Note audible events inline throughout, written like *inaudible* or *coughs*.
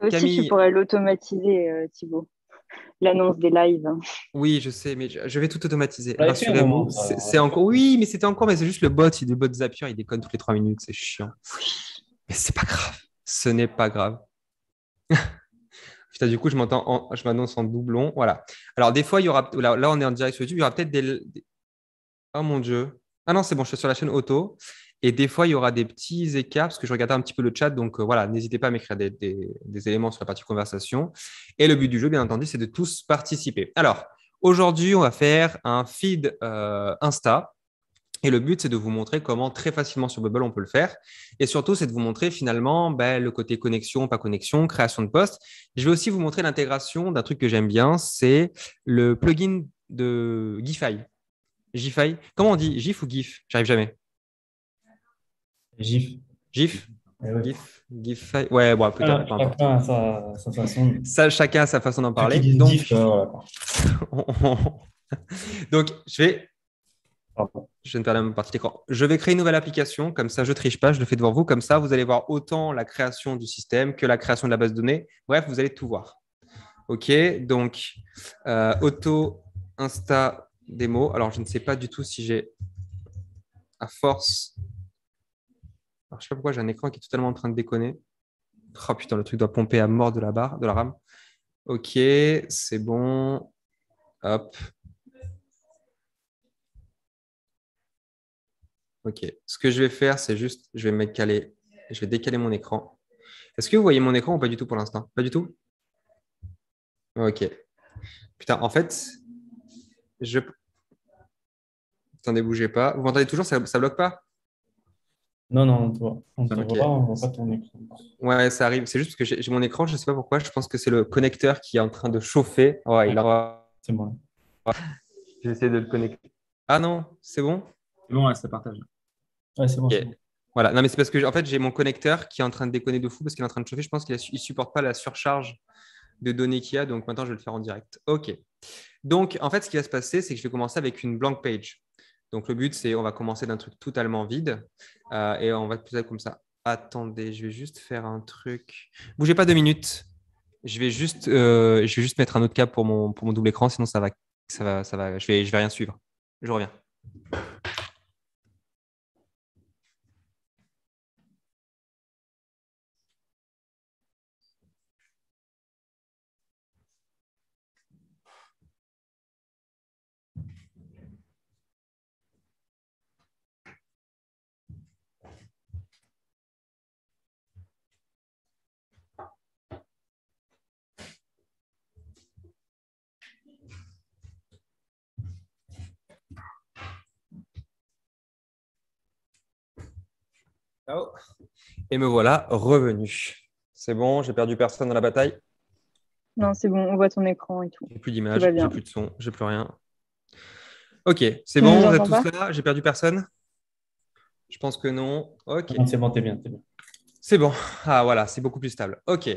tu pourrais l'automatiser, Thibault euh, Thibaut. L'annonce des lives. Hein. Oui, je sais, mais je, vais tout automatiser. Rassurez-vous. C'est encore. Oui, mais c'était encore, mais c'est juste le bot. Il est bot Zapier, il déconne toutes les trois minutes, c'est chiant. Mais c'est pas grave. Ce n'est pas grave. *laughs* Putain, du coup, je m'entends, je m'annonce en doublon. Voilà. Alors, des fois, il y aura. Là, on est en direct sur YouTube. Il y aura peut-être des. Oh mon Dieu. Ah non, c'est bon, je suis sur la chaîne auto. Et des fois, il y aura des petits écarts, parce que je regardais un petit peu le chat, donc euh, voilà, n'hésitez pas à m'écrire des, éléments sur la partie conversation. Et le but du jeu, bien entendu, c'est de tous participer. Alors, aujourd'hui, on va faire un feed euh, Insta. Et le but, c'est de vous montrer comment très facilement sur Bubble, on peut le faire. Et surtout, c'est de vous montrer finalement ben, le côté connexion, pas connexion, création de poste. Je vais aussi vous montrer l'intégration d'un truc que j'aime bien, c'est le plugin de Gify. Gify. Comment on dit GIF ou GIF J'arrive jamais. GIF. Eh GIF GIF, ouais, bon, peut-être. chacun a sa, façon. Ça, chacun a sa façon d'en parler. Donc, euh, *laughs* donc, je vais. Pardon. Je ne de perdre partie d'écran. Je vais créer une nouvelle application, comme ça je triche pas, je le fais devant vous, comme ça vous allez voir autant la création du système que la création de la base de données. Bref, vous allez tout voir. Ok, donc euh, auto insta démo. Alors je ne sais pas du tout si j'ai à force je sais pas pourquoi j'ai un écran qui est totalement en train de déconner. Oh putain, le truc doit pomper à mort de la barre, de la RAM. Ok, c'est bon. Hop. Ok. Ce que je vais faire, c'est juste, je vais me caler, je vais décaler mon écran. Est-ce que vous voyez mon écran ou pas du tout pour l'instant Pas du tout Ok. Putain, en fait, je. Attendez, bougez pas. Vous m'entendez toujours ça, ça bloque pas non, non, on te On voit, pas ton écran. Ouais, ça arrive. C'est juste que j'ai mon écran, je ne sais pas pourquoi. Je pense que c'est le connecteur qui est en train de chauffer. Ouais, oh, il C'est moi. J'essaie de le connecter. Ah non, c'est bon C'est bon, ça partage. Ouais, c'est bon, Voilà, non, mais c'est parce que en fait, j'ai mon connecteur qui est en train de déconner de fou parce qu'il est en train de chauffer. Je pense qu'il ne supporte pas la surcharge de données qu'il y a. Donc maintenant, je vais le faire en direct. OK. Donc, en fait, ce qui va se passer, c'est que je vais commencer avec une blank page. Donc le but, c'est on va commencer d'un truc totalement vide euh, et on va peut-être comme ça. Attendez, je vais juste faire un truc. Bougez pas deux minutes. Je vais juste, euh, je vais juste mettre un autre câble pour mon, pour mon double écran, sinon ça va, ça va, ça va. Je vais, je vais rien suivre. Je reviens. Et me voilà revenu. C'est bon, j'ai perdu personne dans la bataille. Non, c'est bon, on voit ton écran et tout. J'ai plus d'image, j'ai plus de son, j'ai plus rien. Ok, c'est bon, vous êtes tous là, j'ai perdu personne Je pense que non. Ok. C'est bon, t'es bien, t'es bien. C'est bon. Ah voilà, c'est beaucoup plus stable. OK.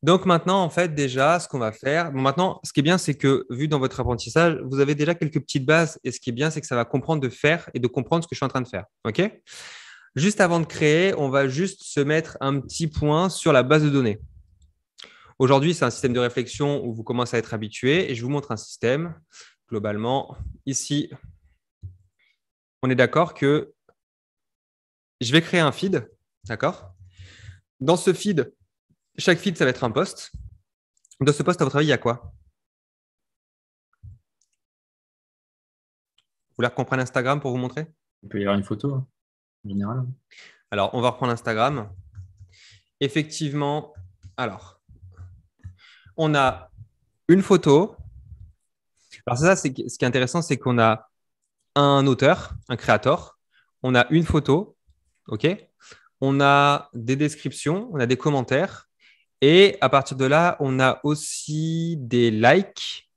Donc maintenant, en fait, déjà, ce qu'on va faire. Bon, maintenant, ce qui est bien, c'est que vu dans votre apprentissage, vous avez déjà quelques petites bases. Et ce qui est bien, c'est que ça va comprendre de faire et de comprendre ce que je suis en train de faire. OK Juste avant de créer, on va juste se mettre un petit point sur la base de données. Aujourd'hui, c'est un système de réflexion où vous commencez à être habitué et je vous montre un système. Globalement, ici, on est d'accord que je vais créer un feed, d'accord Dans ce feed, chaque feed, ça va être un poste. Dans ce poste, à votre avis, il y a quoi Vous voulez reprendre Instagram pour vous montrer Il peut y avoir une photo. Hein. Alors, on va reprendre Instagram. Effectivement, alors, on a une photo. Alors, ça, c'est, ce qui est intéressant, c'est qu'on a un auteur, un créateur, on a une photo, OK On a des descriptions, on a des commentaires. Et à partir de là, on a aussi des likes,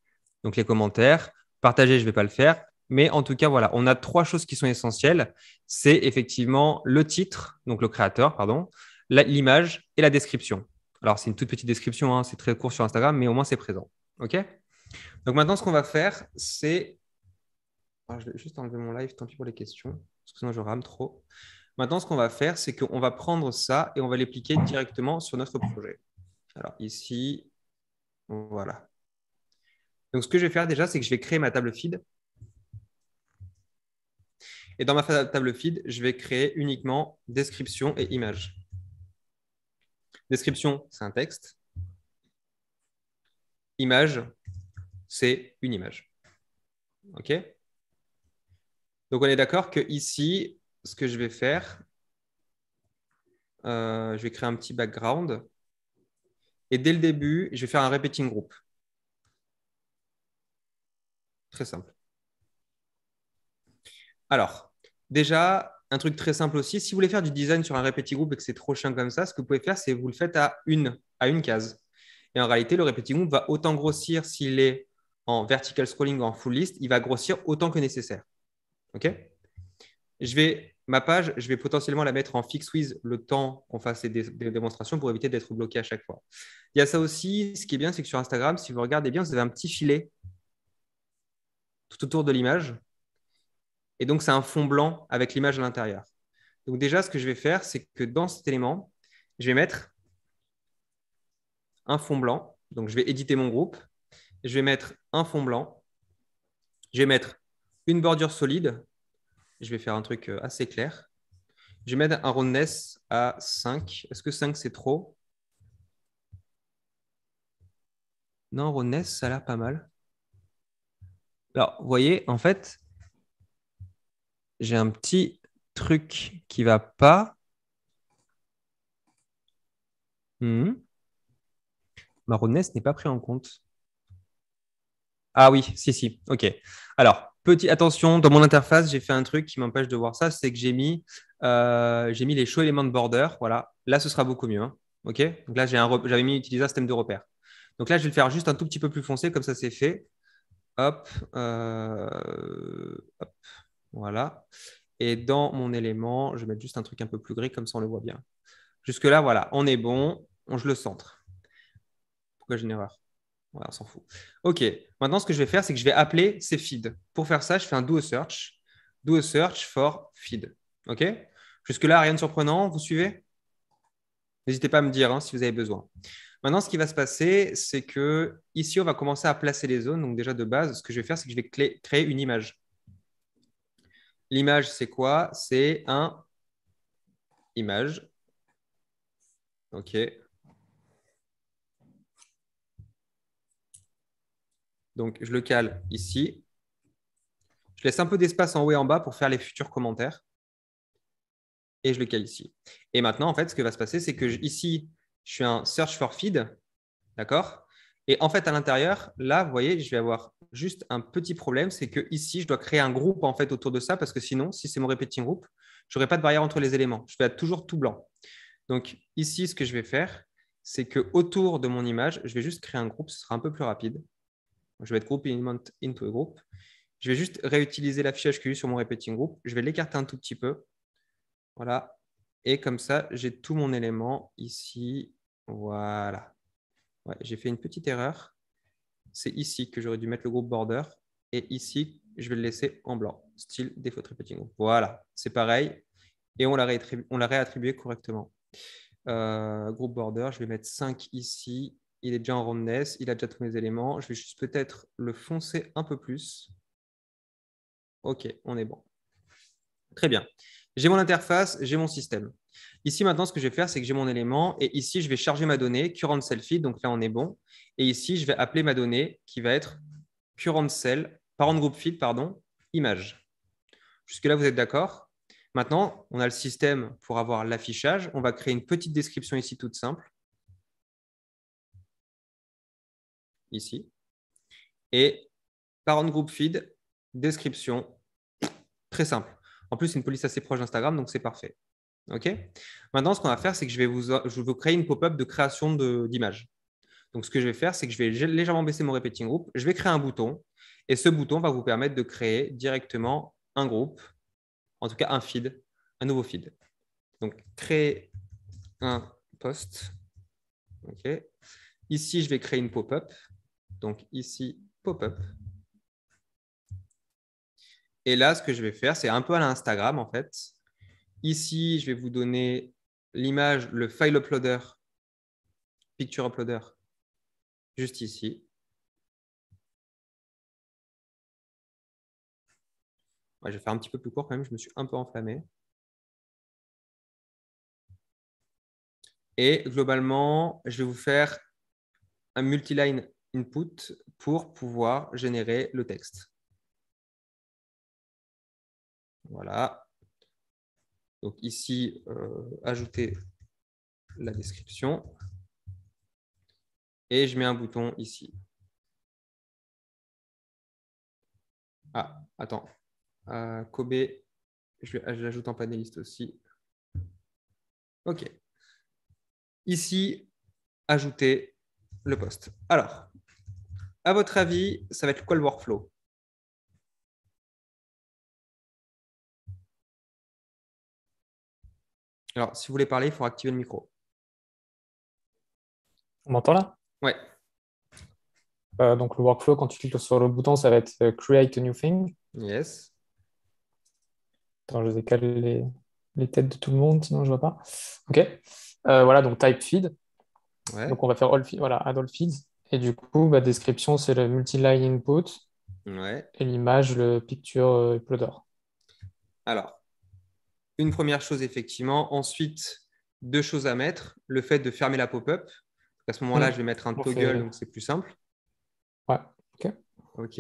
donc les commentaires. Partager, je ne vais pas le faire. Mais en tout cas, voilà, on a trois choses qui sont essentielles. C'est effectivement le titre, donc le créateur, pardon, l'image et la description. Alors, c'est une toute petite description, hein, c'est très court sur Instagram, mais au moins c'est présent. OK Donc maintenant, ce qu'on va faire, c'est. Ah, je vais juste enlever mon live, tant pis pour les questions, parce que sinon je rame trop. Maintenant, ce qu'on va faire, c'est qu'on va prendre ça et on va l'appliquer directement sur notre projet. Alors ici, voilà. Donc, ce que je vais faire déjà, c'est que je vais créer ma table feed. Et dans ma table feed, je vais créer uniquement description et image. Description, c'est un texte. Image, c'est une image. OK Donc, on est d'accord que ici, ce que je vais faire, euh, je vais créer un petit background. Et dès le début, je vais faire un repeating group. Très simple. Alors, déjà, un truc très simple aussi, si vous voulez faire du design sur un répétit groupe et que c'est trop chiant comme ça, ce que vous pouvez faire, c'est vous le faites à une, à une case. Et en réalité, le répétit groupe va autant grossir s'il est en vertical scrolling, ou en full list, il va grossir autant que nécessaire. OK je vais, ma page, je vais potentiellement la mettre en fixe with le temps qu'on fasse des, démonstrations pour éviter d'être bloqué à chaque fois. Il y a ça aussi, ce qui est bien, c'est que sur Instagram, si vous regardez bien, vous avez un petit filet tout autour de l'image et donc, c'est un fond blanc avec l'image à l'intérieur. Donc déjà, ce que je vais faire, c'est que dans cet élément, je vais mettre un fond blanc. Donc, je vais éditer mon groupe. Je vais mettre un fond blanc. Je vais mettre une bordure solide. Je vais faire un truc euh, assez clair. Je vais mettre un roundness à 5. Est-ce que 5, c'est trop Non, roundness, ça a l'air pas mal. Alors, vous voyez, en fait, j'ai un petit truc qui va pas. Hmm. Ma n'est pas pris en compte. Ah oui, si, si, ok. Alors, petit attention, dans mon interface, j'ai fait un truc qui m'empêche de voir ça, c'est que j'ai mis, euh, j'ai mis les show de border. Voilà, là, ce sera beaucoup mieux. Hein, ok Donc là, j'avais mis utiliser un système de repère. Donc là, je vais le faire juste un tout petit peu plus foncé, comme ça, c'est fait. Hop, euh, hop. Voilà. Et dans mon élément, je vais mettre juste un truc un peu plus gris, comme ça on le voit bien. Jusque-là, voilà, on est bon, on, je le centre. Pourquoi j'ai une erreur voilà, On s'en fout. OK, maintenant ce que je vais faire, c'est que je vais appeler ces feeds. Pour faire ça, je fais un do search, do search for feed. OK Jusque-là, rien de surprenant, vous suivez N'hésitez pas à me dire hein, si vous avez besoin. Maintenant, ce qui va se passer, c'est que ici, on va commencer à placer les zones. Donc déjà de base, ce que je vais faire, c'est que je vais créer une image. L'image, c'est quoi C'est un image. OK. Donc, je le cale ici. Je laisse un peu d'espace en haut et en bas pour faire les futurs commentaires. Et je le cale ici. Et maintenant, en fait, ce qui va se passer, c'est que ici, je suis un search for feed. D'accord Et en fait, à l'intérieur, là, vous voyez, je vais avoir juste un petit problème, c'est que ici, je dois créer un groupe en fait autour de ça parce que sinon, si c'est mon repeating group, je n'aurai pas de barrière entre les éléments. Je vais être toujours tout blanc. Donc ici, ce que je vais faire, c'est que autour de mon image, je vais juste créer un groupe. Ce sera un peu plus rapide. Je vais être group element into a group. Je vais juste réutiliser l'affichage que j'ai eu sur mon repeating group. Je vais l'écarter un tout petit peu. Voilà. Et comme ça, j'ai tout mon élément ici. Voilà. j'ai fait une petite erreur c'est ici que j'aurais dû mettre le groupe border et ici, je vais le laisser en blanc, style défaut repeating. Voilà, c'est pareil et on l'a réattribué, correctement. Euh, groupe border, je vais mettre 5 ici. Il est déjà en roundness, il a déjà tous mes éléments. Je vais juste peut-être le foncer un peu plus. OK, on est bon. Très bien. J'ai mon interface, j'ai mon système. Ici, maintenant, ce que je vais faire, c'est que j'ai mon élément et ici, je vais charger ma donnée, current selfie. Donc là, on est bon. Et ici, je vais appeler ma donnée qui va être current cell, parent group feed pardon, image. Jusque-là, vous êtes d'accord Maintenant, on a le système pour avoir l'affichage. On va créer une petite description ici toute simple. Ici. Et parent group feed, description, très simple. En plus, c'est une police assez proche d'Instagram, donc c'est parfait. OK Maintenant, ce qu'on va faire, c'est que je vais vous, je créer une pop-up de création d'image. Donc, ce que je vais faire, c'est que je vais légèrement baisser mon repeating group. Je vais créer un bouton et ce bouton va vous permettre de créer directement un groupe, en tout cas un feed, un nouveau feed. Donc, créer un post. Ici, je vais créer une pop-up. Donc, ici, pop-up. Et là, ce que je vais faire, c'est un peu à l'Instagram, en fait. Ici, je vais vous donner l'image, le file uploader, picture uploader juste ici. je vais faire un petit peu plus court quand même, je me suis un peu enflammé. Et globalement, je vais vous faire un multiline input pour pouvoir générer le texte. Voilà. Donc ici, euh, ajouter la description et je mets un bouton ici. Ah, attends. Euh, Kobe, je l'ajoute en panéliste aussi. OK. Ici, ajouter le poste. Alors, à votre avis, ça va être quoi le workflow Alors, si vous voulez parler, il faut activer le micro. On m'entend là Ouais. Euh, donc, le workflow, quand tu cliques sur le bouton, ça va être euh, Create a new thing. Yes. Attends, je ai les, les têtes de tout le monde, sinon je ne vois pas. OK. Euh, voilà, donc type feed. Donc, on va faire all feed, voilà, add all feeds. Et du coup, bah, description, c'est le multi-line input. Et l'image, le picture uploader. Alors, une première chose, effectivement. Ensuite, deux choses à mettre. Le fait de fermer la pop-up. À ce moment-là, mm. je vais mettre un toggle, donc c'est plus simple. Ouais, ok. Ok,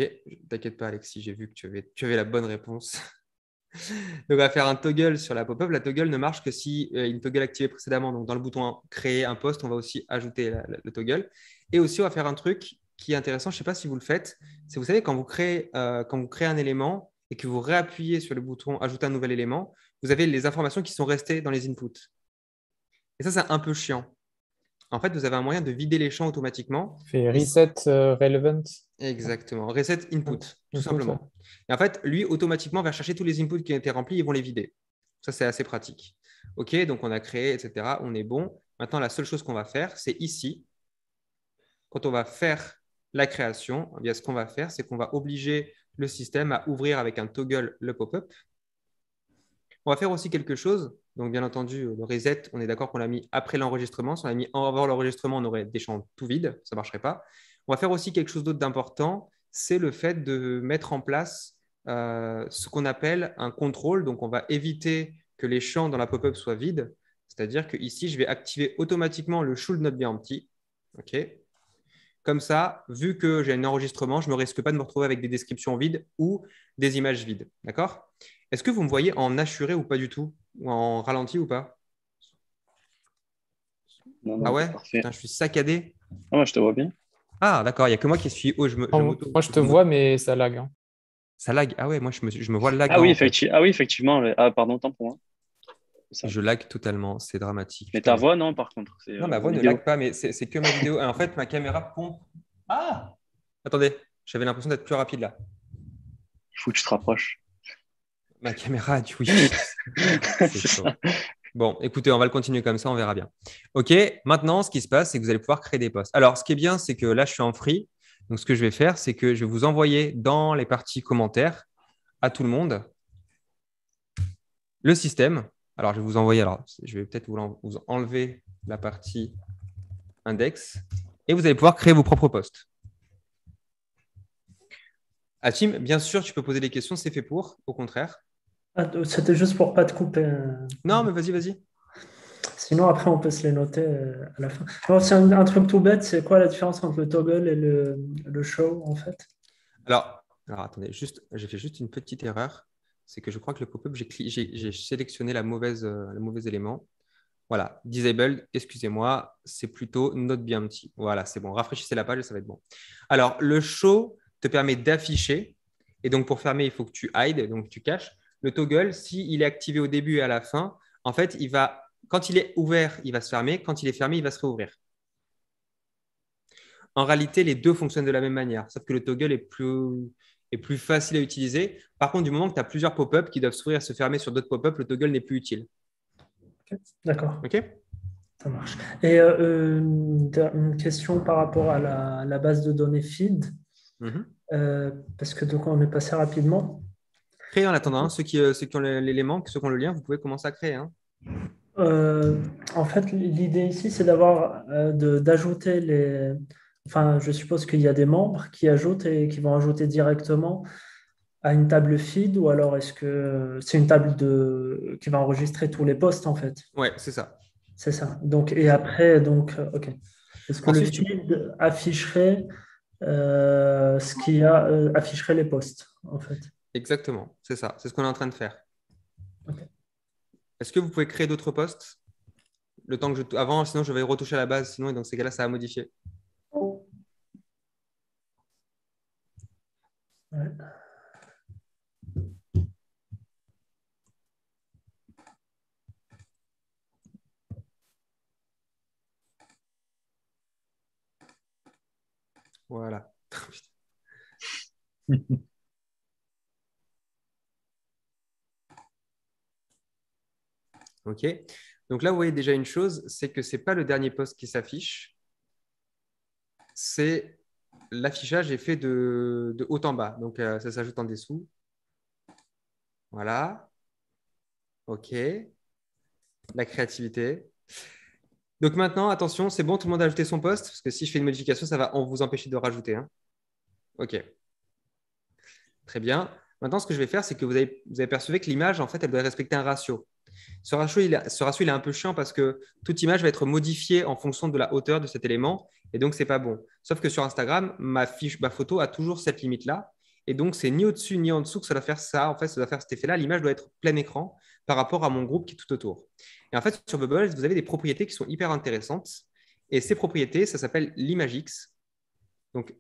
t'inquiète pas, Alexis, j'ai vu que tu avais, la bonne réponse. *laughs* donc, on va faire un toggle sur la pop-up. La toggle ne marche que si euh, une toggle activée précédemment. Donc, dans le bouton créer un poste, on va aussi ajouter le toggle. Et aussi, on va faire un truc qui est intéressant, je ne sais pas si vous le faites, c'est vous savez, quand vous, créez, euh, quand vous créez un élément et que vous réappuyez sur le bouton ajouter un nouvel élément, vous avez les informations qui sont restées dans les inputs. Et ça, c'est un peu chiant en fait, vous avez un moyen de vider les champs automatiquement. Fait reset euh, relevant. Exactement, reset input, ah, tout simplement. Et en fait, lui, automatiquement, va chercher tous les inputs qui ont été remplis, ils vont les vider. Ça, c'est assez pratique. OK, donc on a créé, etc. On est bon. Maintenant, la seule chose qu'on va faire, c'est ici, quand on va faire la création, eh ce qu'on va faire, c'est qu'on va obliger le système à ouvrir avec un toggle le pop-up. On va faire aussi quelque chose donc, bien entendu, euh, le reset, on est d'accord qu'on l'a mis après l'enregistrement. Si on l'a mis avant l'enregistrement, on aurait des champs tout vides, ça ne marcherait pas. On va faire aussi quelque chose d'autre d'important, c'est le fait de mettre en place euh, ce qu'on appelle un contrôle. Donc, on va éviter que les champs dans la pop-up soient vides. C'est-à-dire que ici, je vais activer automatiquement le should not be empty. OK comme ça, vu que j'ai un enregistrement, je ne me risque pas de me retrouver avec des descriptions vides ou des images vides. D'accord Est-ce que vous me voyez en assuré ou pas du tout en ralenti ou pas Ah ouais Je suis saccadé. Ah, moi, je te vois bien. Ah, d'accord, il n'y a que moi qui suis haut. Je me, moi, je te vois, mais ça lag. Hein. Ça lag Ah ouais, moi, je me, je me vois lag. Ah, oui, ah oui, effectivement. Ah, pardon, temps pour moi. Je lag totalement, c'est dramatique. Mais ta voix, non, par contre. Non, ma euh, voix ne lag pas, mais c'est que ma vidéo. en fait, ma caméra pompe. Ah Attendez, j'avais l'impression d'être plus rapide là. Il faut que tu te rapproches. Ma caméra du *laughs* Bon, écoutez, on va le continuer comme ça, on verra bien. OK, maintenant, ce qui se passe, c'est que vous allez pouvoir créer des posts. Alors, ce qui est bien, c'est que là, je suis en free. Donc, ce que je vais faire, c'est que je vais vous envoyer dans les parties commentaires à tout le monde le système. Alors, je vais vous envoyer, alors, je vais peut-être vous enlever la partie index et vous allez pouvoir créer vos propres posts. Tim, bien sûr, tu peux poser des questions, c'est fait pour, au contraire. C'était juste pour pas te couper. Non, mais vas-y, vas-y. Sinon, après, on peut se les noter euh, à la fin. c'est un, truc tout bête. C'est quoi la différence entre le toggle et le, show, en fait alors, alors, attendez, juste, j'ai fait juste une petite erreur. C'est que je crois que le pop-up, j'ai sélectionné la mauvaise, euh, le mauvais élément. Voilà, disabled, excusez-moi, c'est plutôt bien petit. Voilà, c'est bon. Rafraîchissez la page et ça va être bon. Alors, le show te permet d'afficher. Et donc, pour fermer, il faut que tu hide, donc tu caches le toggle, s'il est activé au début et à la fin, en fait, il va, quand il est ouvert, il va se fermer. Quand il est fermé, il va se réouvrir. En réalité, les deux fonctionnent de la même manière, sauf que le toggle est plus, est plus facile à utiliser. Par contre, du moment que tu as plusieurs pop-up qui doivent s'ouvrir et se fermer sur d'autres pop ups le toggle n'est plus utile. D'accord. OK Ça marche. Et euh, une question par rapport à la, base de données feed, mhm. euh, parce que donc on est passé rapidement en attendant, ceux, qui, euh, ceux qui ont l'élément, ceux qui ont le lien, vous pouvez commencer à créer. Hein. Euh, en fait, l'idée ici, c'est d'avoir euh, d'ajouter les. Enfin, je suppose qu'il y a des membres qui ajoutent et qui vont ajouter directement à une table feed ou alors est-ce que c'est une table de qui va enregistrer tous les postes en fait Ouais, c'est ça. C'est ça. Donc et après donc ok. Est-ce que le feed afficherait ce qui a afficherait les postes en fait Exactement, c'est ça, c'est ce qu'on est en train de faire. Est-ce que vous pouvez créer d'autres postes le temps que je... Avant, sinon je vais retoucher la base, sinon dans ces cas-là, ça a modifier. Voilà. *laughs* *laughs* OK Donc là, vous voyez déjà une chose, c'est que ce n'est pas le dernier poste qui s'affiche, c'est l'affichage est fait de, haut en bas. Donc euh, ça s'ajoute en dessous. Voilà. OK. La créativité. Donc maintenant, attention, c'est bon, tout le monde a ajouté son poste, parce que si je fais une modification, ça va vous empêcher de rajouter. Hein. OK. Très bien. Maintenant, ce que je vais faire, c'est que vous avez, vous que l'image, en fait, elle doit respecter un ratio. Ce ratio, il est un peu chiant parce que toute image va être modifiée en fonction de la hauteur de cet élément et donc c'est pas bon. Sauf que sur Instagram, ma fiche, photo a toujours cette limite-là et donc c'est ni au-dessus ni en dessous que ça doit faire ça. En fait, ça doit faire cet effet-là. L'image doit être plein écran par rapport à mon groupe qui est tout autour. Et en fait, sur Bubble, vous avez des propriétés qui sont hyper intéressantes et ces propriétés, ça s'appelle l'ImageX. Donc,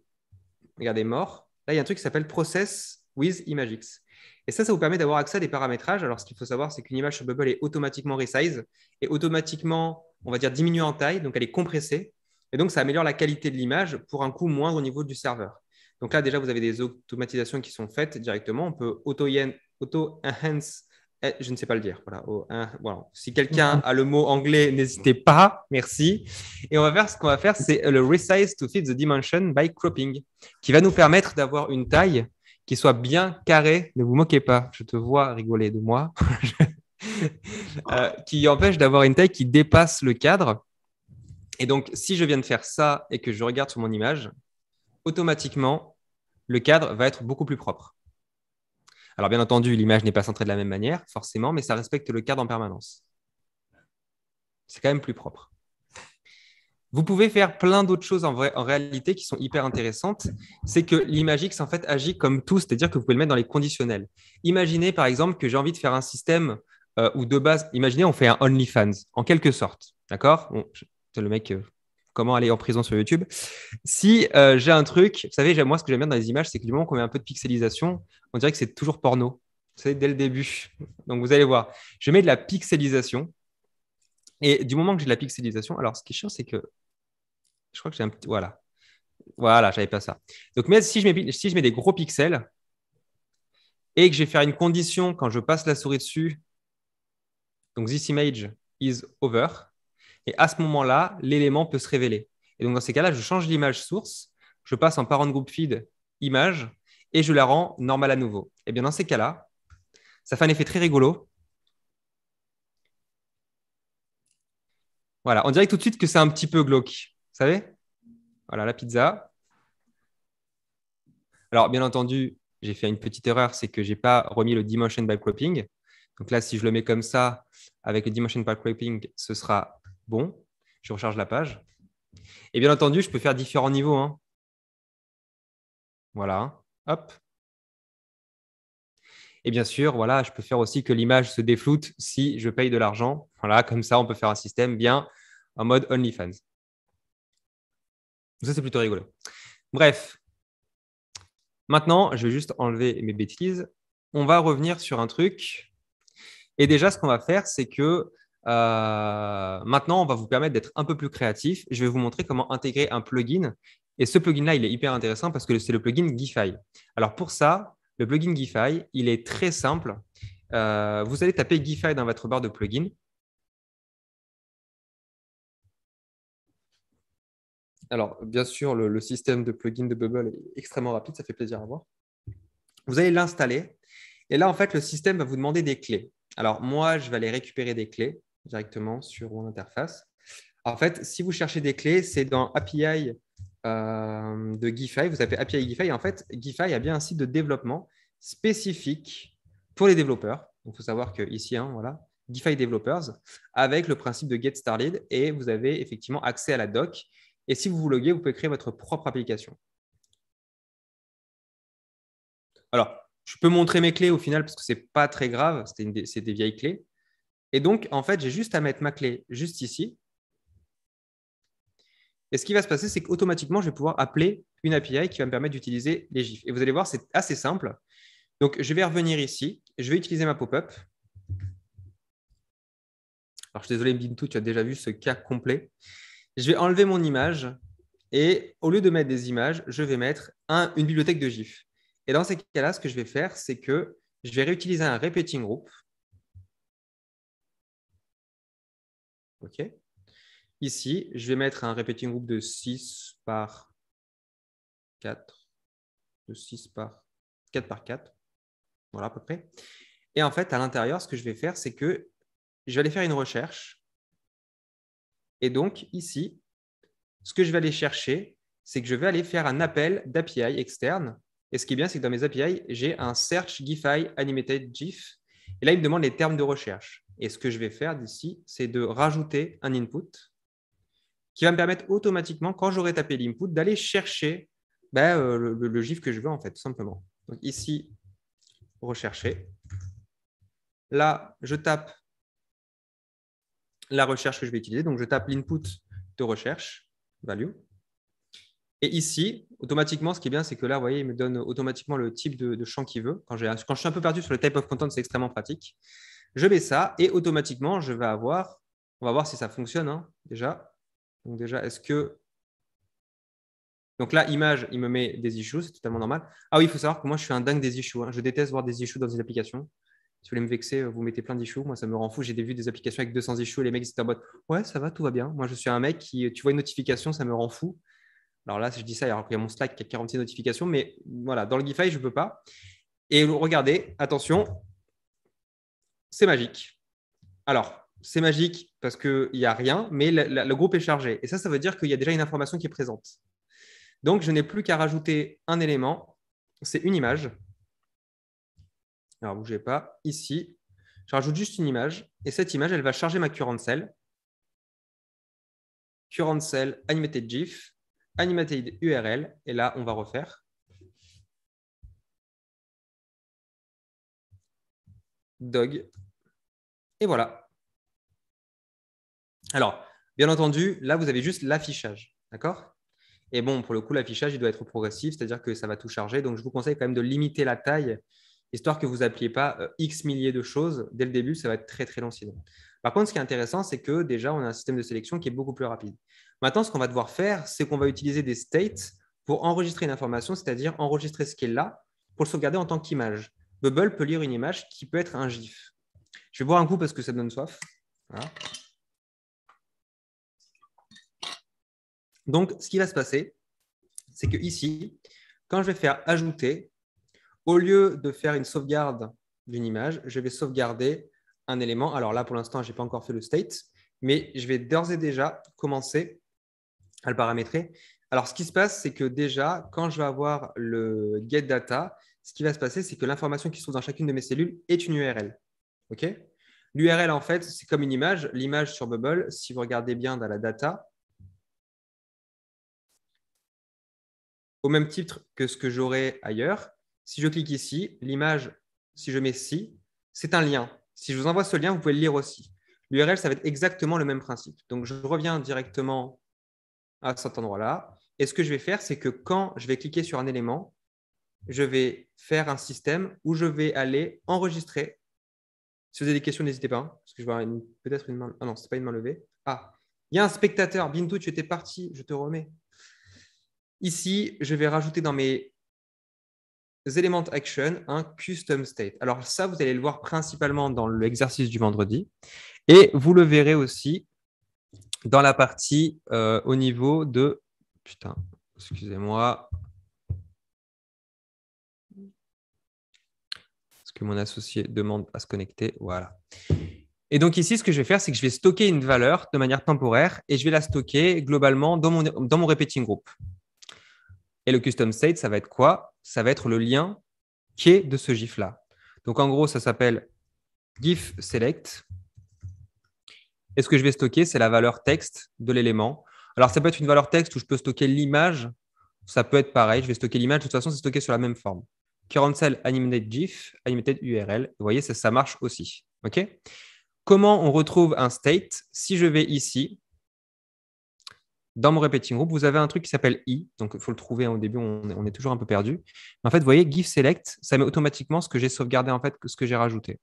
regardez mort. Là, il y a un truc qui s'appelle Process with ImageX. Et ça, ça vous permet d'avoir accès à des paramétrages. Alors, ce qu'il faut savoir, c'est qu'une image sur Bubble est automatiquement resize et automatiquement, on va dire, diminuée en taille, donc elle est compressée. Et donc, ça améliore la qualité de l'image pour un coût moindre au niveau du serveur. Donc là, déjà, vous avez des automatisations qui sont faites directement. On peut auto-enhance, eh, je ne sais pas le dire. Voilà. voilà. Si quelqu'un a le mot anglais, n'hésitez pas. Merci. Et on va faire ce qu'on va faire, c'est le resize to fit the dimension by cropping, qui va nous permettre d'avoir une taille qui soit bien carré, ne vous moquez pas, je te vois rigoler de moi, *laughs* euh, qui empêche d'avoir une taille qui dépasse le cadre. Et donc, si je viens de faire ça et que je regarde sur mon image, automatiquement, le cadre va être beaucoup plus propre. Alors, bien entendu, l'image n'est pas centrée de la même manière, forcément, mais ça respecte le cadre en permanence. C'est quand même plus propre. Vous pouvez faire plein d'autres choses en, en réalité qui sont hyper intéressantes. C'est que l'Imagix, en fait, agit comme tout, c'est-à-dire que vous pouvez le mettre dans les conditionnels. Imaginez, par exemple, que j'ai envie de faire un système euh, où, de base, imaginez, on fait un OnlyFans, en quelque sorte. D'accord bon, C'est le mec, euh, comment aller en prison sur YouTube. Si euh, j'ai un truc, vous savez, moi, ce que j'aime bien dans les images, c'est que du moment qu'on met un peu de pixelisation, on dirait que c'est toujours porno. Vous savez, dès le début. Donc, vous allez voir. Je mets de la pixelisation. Et du moment que j'ai de la pixelisation, alors ce qui est chiant, c'est que je crois que j'ai un petit. Voilà. Voilà, j'avais pas ça. Donc, si je mets, si je mets des gros pixels et que je vais faire une condition quand je passe la souris dessus, donc this image is over, et à ce moment-là, l'élément peut se révéler. Et donc, dans ces cas-là, je change l'image source, je passe en parent group feed image et je la rends normale à nouveau. Et bien, dans ces cas-là, ça fait un effet très rigolo. Voilà, on dirait tout de suite que c'est un petit peu glauque savez Voilà, la pizza. Alors, bien entendu, j'ai fait une petite erreur, c'est que je n'ai pas remis le Dimension by Cropping. Donc là, si je le mets comme ça, avec le Dimension by Cropping, ce sera bon. Je recharge la page. Et bien entendu, je peux faire différents niveaux. Hein. Voilà, hop. Et bien sûr, voilà, je peux faire aussi que l'image se défloute si je paye de l'argent. Voilà, comme ça, on peut faire un système bien en mode OnlyFans. Ça, c'est plutôt rigolo. Bref, maintenant, je vais juste enlever mes bêtises. On va revenir sur un truc. Et déjà, ce qu'on va faire, c'est que euh, maintenant, on va vous permettre d'être un peu plus créatif. Je vais vous montrer comment intégrer un plugin. Et ce plugin-là, il est hyper intéressant parce que c'est le plugin Gify. Alors pour ça, le plugin Gify, il est très simple. Euh, vous allez taper Gify dans votre barre de plugin. Alors, bien sûr, le, système de plugin de Bubble est extrêmement rapide, ça fait plaisir à voir. Vous allez l'installer. Et là, en fait, le système va vous demander des clés. Alors, moi, je vais aller récupérer des clés directement sur mon interface. En fait, si vous cherchez des clés, c'est dans API euh, de GIFI. Vous avez API et En fait, Gify a bien un site de développement spécifique pour les développeurs. Il faut savoir que ici, hein, voilà, GIFI Developers, avec le principe de Get Started. Et vous avez effectivement accès à la doc et si vous vous loguez, vous pouvez créer votre propre application. Alors, je peux montrer mes clés au final parce que ce n'est pas très grave, c'est des, vieilles clés. Et donc, en fait, j'ai juste à mettre ma clé juste ici. Et ce qui va se passer, c'est qu'automatiquement, je vais pouvoir appeler une API qui va me permettre d'utiliser les GIFs. Et vous allez voir, c'est assez simple. Donc, je vais revenir ici. Je vais utiliser ma pop-up. Alors, je suis désolé, Bintou, tu as déjà vu ce cas complet je vais enlever mon image et au lieu de mettre des images, je vais mettre une bibliothèque de GIF. Et dans ces cas-là, ce que je vais faire, c'est que je vais réutiliser un repeating group. OK Ici, je vais mettre un repeating group de 6 par 4, de 6 par 4 par 4, voilà à peu près. Et en fait, à l'intérieur, ce que je vais faire, c'est que je vais aller faire une recherche et donc, ici, ce que je vais aller chercher, c'est que je vais aller faire un appel d'API externe. Et ce qui est bien, c'est que dans mes API, j'ai un search GIFI animated GIF. Et là, il me demande les termes de recherche. Et ce que je vais faire d'ici, c'est de rajouter un input qui va me permettre automatiquement, quand j'aurai tapé l'input, d'aller chercher ben, euh, le, le, GIF que je veux, en fait, tout simplement. Donc ici, rechercher. Là, je tape la recherche que je vais utiliser. Donc, je tape l'input de recherche, value. Et ici, automatiquement, ce qui est bien, c'est que là, vous voyez, il me donne automatiquement le type de, champ qu'il veut. Quand, quand je suis un peu perdu sur le type of content, c'est extrêmement pratique. Je mets ça et automatiquement, je vais avoir, on va voir si ça fonctionne hein, déjà. Donc déjà, est-ce que... Donc là, image, il me met des issues, c'est totalement normal. Ah oui, il faut savoir que moi, je suis un dingue des issues. Hein. Je déteste voir des issues dans une application si vous voulez me vexer, euh, vous mettez plein d'issues. Moi, ça me rend fou. J'ai vu des applications avec 200 issues et les mecs, ils étaient en mode Ouais, ça va, tout va bien. Moi, je suis un mec qui, tu vois une notification, ça me rend fou. Alors là, si je dis ça, il y a mon Slack qui a 46 notifications, mais voilà, dans le GIFI, je ne peux pas. Et regardez, attention, c'est magique. Alors, c'est magique parce qu'il n'y a rien, mais le groupe est chargé. Et ça, ça veut dire qu'il y a déjà une information qui est présente. Donc, je n'ai plus qu'à rajouter un élément, c'est une image. Alors, bougez pas. Ici, je rajoute juste une image. Et cette image, elle va charger ma current cell. Current cell, animated GIF, animated URL. Et là, on va refaire. Dog. Et voilà. Alors, bien entendu, là, vous avez juste l'affichage. D'accord Et bon, pour le coup, l'affichage, il doit être progressif, c'est-à-dire que ça va tout charger. Donc, je vous conseille quand même de limiter la taille histoire que vous n'appliez pas euh, X milliers de choses dès le début, ça va être très très long sinon. Par contre, ce qui est intéressant, c'est que déjà, on a un système de sélection qui est beaucoup plus rapide. Maintenant, ce qu'on va devoir faire, c'est qu'on va utiliser des states pour enregistrer une information, c'est-à-dire enregistrer ce qui est là pour le sauvegarder en tant qu'image. Bubble peut lire une image qui peut être un GIF. Je vais boire un coup parce que ça donne soif. Donc, ce qui va se passer, c'est que ici, quand je vais faire ajouter, au lieu de faire une sauvegarde d'une image, je vais sauvegarder un élément. Alors là, pour l'instant, je n'ai pas encore fait le state, mais je vais d'ores et déjà commencer à le paramétrer. Alors, ce qui se passe, c'est que déjà, quand je vais avoir le get data, ce qui va se passer, c'est que l'information qui se trouve dans chacune de mes cellules est une URL. OK L'URL, en fait, c'est comme une image. L'image sur Bubble, si vous regardez bien dans la data, au même titre que ce que j'aurai ailleurs, si je clique ici, l'image, si je mets si, c'est un lien. Si je vous envoie ce lien, vous pouvez le lire aussi. L'URL, ça va être exactement le même principe. Donc, je reviens directement à cet endroit-là. Et ce que je vais faire, c'est que quand je vais cliquer sur un élément, je vais faire un système où je vais aller enregistrer. Si vous avez des questions, n'hésitez pas. Hein, parce que je vois peut-être une main. Ah non, ce n'est pas une main levée. Ah, il y a un spectateur. Bintou, tu étais parti. Je te remets. Ici, je vais rajouter dans mes éléments action, un custom state. Alors ça, vous allez le voir principalement dans l'exercice du vendredi. Et vous le verrez aussi dans la partie euh, au niveau de... Putain, excusez-moi. Parce que mon associé demande à se connecter. Voilà. Et donc ici, ce que je vais faire, c'est que je vais stocker une valeur de manière temporaire et je vais la stocker globalement dans mon, dans mon repeating group. Et le custom state, ça va être quoi ça va être le lien qui est de ce GIF-là. Donc en gros, ça s'appelle GIF select. Et ce que je vais stocker, c'est la valeur texte de l'élément. Alors ça peut être une valeur texte où je peux stocker l'image. Ça peut être pareil, je vais stocker l'image. De toute façon, c'est stocké sur la même forme. cell animated GIF, animated URL. Vous voyez, ça, ça marche aussi. OK Comment on retrouve un state Si je vais ici, dans mon repeating group, vous avez un truc qui s'appelle i, donc il faut le trouver hein, au début, on est, toujours un peu perdu. en fait, vous voyez, GIF select, ça met automatiquement ce que j'ai sauvegardé, en fait, ce que j'ai rajouté.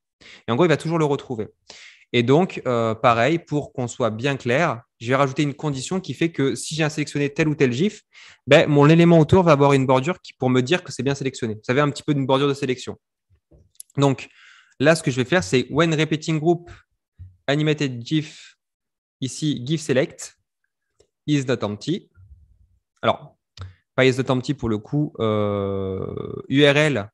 Et en gros, il va toujours le retrouver. Et donc, euh, pareil, pour qu'on soit bien clair, je vais rajouter une condition qui fait que si j'ai sélectionné tel ou tel GIF, ben, mon élément autour va avoir une bordure qui, pour me dire que c'est bien sélectionné. Vous savez, un petit peu d'une bordure de sélection. Donc, là, ce que je vais faire, c'est when repeating group animated GIF, ici GIF select, is not empty. Alors, pas is not pour le coup, URL euh,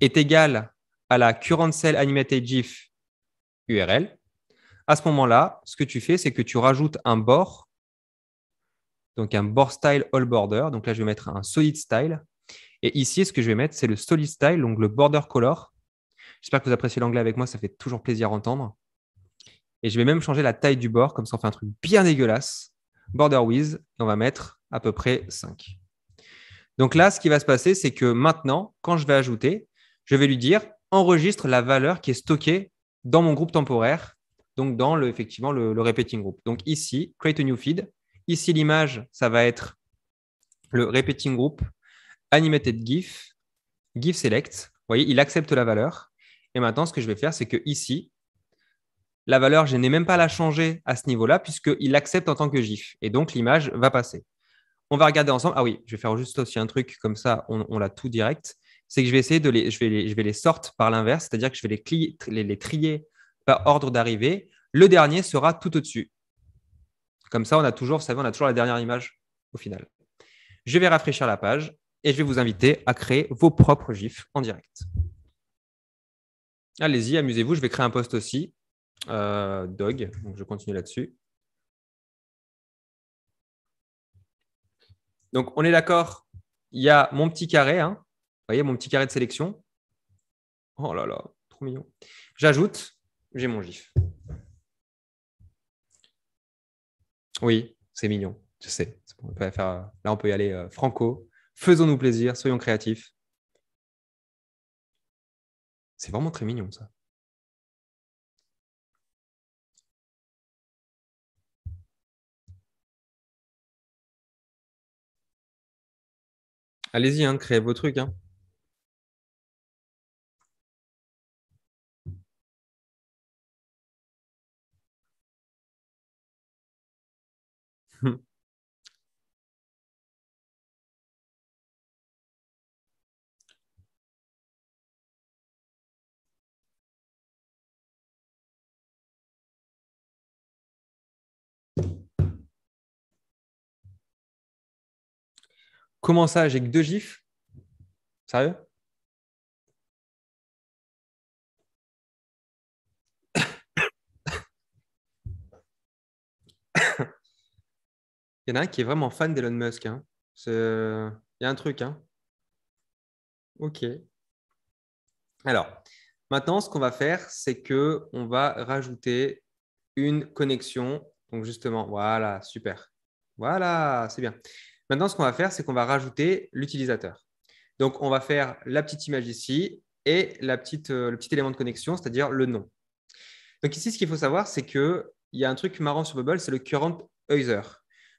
est égal à la current cell animated GIF URL. À ce moment-là, ce que tu fais, c'est que tu rajoutes un bord, donc un bord style all border. Donc là, je vais mettre un solid style. Et ici, ce que je vais mettre, c'est le solid style, donc le border color. J'espère que vous appréciez l'anglais avec moi, ça fait toujours plaisir à entendre. Et je vais même changer la taille du bord, comme ça on fait un truc bien dégueulasse border with, et on va mettre à peu près 5. Donc là, ce qui va se passer, c'est que maintenant, quand je vais ajouter, je vais lui dire enregistre la valeur qui est stockée dans mon groupe temporaire, donc dans le, effectivement le, le repeating group. Donc ici, create a new feed. Ici, l'image, ça va être le repeating group animated GIF, GIF select. Vous voyez, il accepte la valeur. Et maintenant, ce que je vais faire, c'est que ici, la valeur, je n'ai même pas à la changer à ce niveau-là, puisqu'il accepte en tant que GIF. Et donc, l'image va passer. On va regarder ensemble. Ah oui, je vais faire juste aussi un truc comme ça, on, l'a tout direct. C'est que je vais essayer de les, je vais je vais les sortir par l'inverse, c'est-à-dire que je vais les, trier par ordre d'arrivée. Le dernier sera tout au-dessus. Comme ça, on a toujours, vous savez, on a toujours la dernière image au final. Je vais rafraîchir la page et je vais vous inviter à créer vos propres GIFs en direct. Allez-y, amusez-vous. Je vais créer un post aussi. Euh, Dog. Donc, je continue là-dessus. Donc, on est d'accord, il y a mon petit carré. Hein. Vous voyez, mon petit carré de sélection. Oh là là, trop mignon. J'ajoute, j'ai mon GIF. Oui, c'est mignon. Je sais. On peut faire... Là, on peut y aller euh, franco. Faisons-nous plaisir, soyons créatifs. C'est vraiment très mignon, ça. Allez-y, hein, créez vos trucs. Hein. *laughs* Comment ça, j'ai que deux gifs Sérieux *coughs* Il y en a un qui est vraiment fan d'Elon Musk. Hein. Euh, il y a un truc. Hein. OK. Alors, maintenant, ce qu'on va faire, c'est qu'on va rajouter une connexion. Donc, justement, voilà, super. Voilà, c'est bien. Maintenant, ce qu'on va faire, c'est qu'on va rajouter l'utilisateur. Donc, on va faire la petite image ici et petite, euh, le petit élément de connexion, c'est-à-dire le nom. Donc ici, ce qu'il faut savoir, c'est qu'il y a un truc marrant sur Bubble, c'est le current user.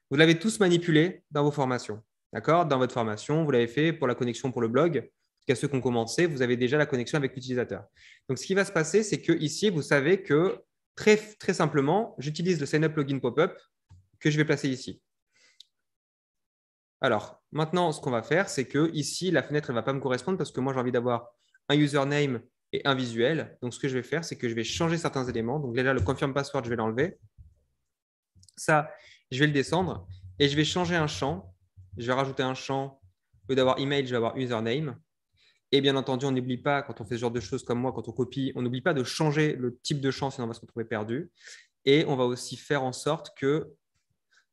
Vous l'avez tous manipulé dans vos formations. D'accord Dans votre formation, vous l'avez fait pour la connexion pour le blog. En tout cas, ceux qui ont commencé, vous avez déjà la connexion avec l'utilisateur. Donc, ce qui va se passer, c'est que ici, vous savez que très, très simplement, j'utilise le sign up login pop-up que je vais placer ici. Alors, maintenant, ce qu'on va faire, c'est que ici, la fenêtre ne va pas me correspondre parce que moi, j'ai envie d'avoir un username et un visuel. Donc, ce que je vais faire, c'est que je vais changer certains éléments. Donc, là, le confirm password, je vais l'enlever. Ça, je vais le descendre et je vais changer un champ. Je vais rajouter un champ. Au lieu d'avoir email, je vais avoir username. Et bien entendu, on n'oublie pas, quand on fait ce genre de choses comme moi, quand on copie, on n'oublie pas de changer le type de champ, sinon on va se retrouver perdu. Et on va aussi faire en sorte que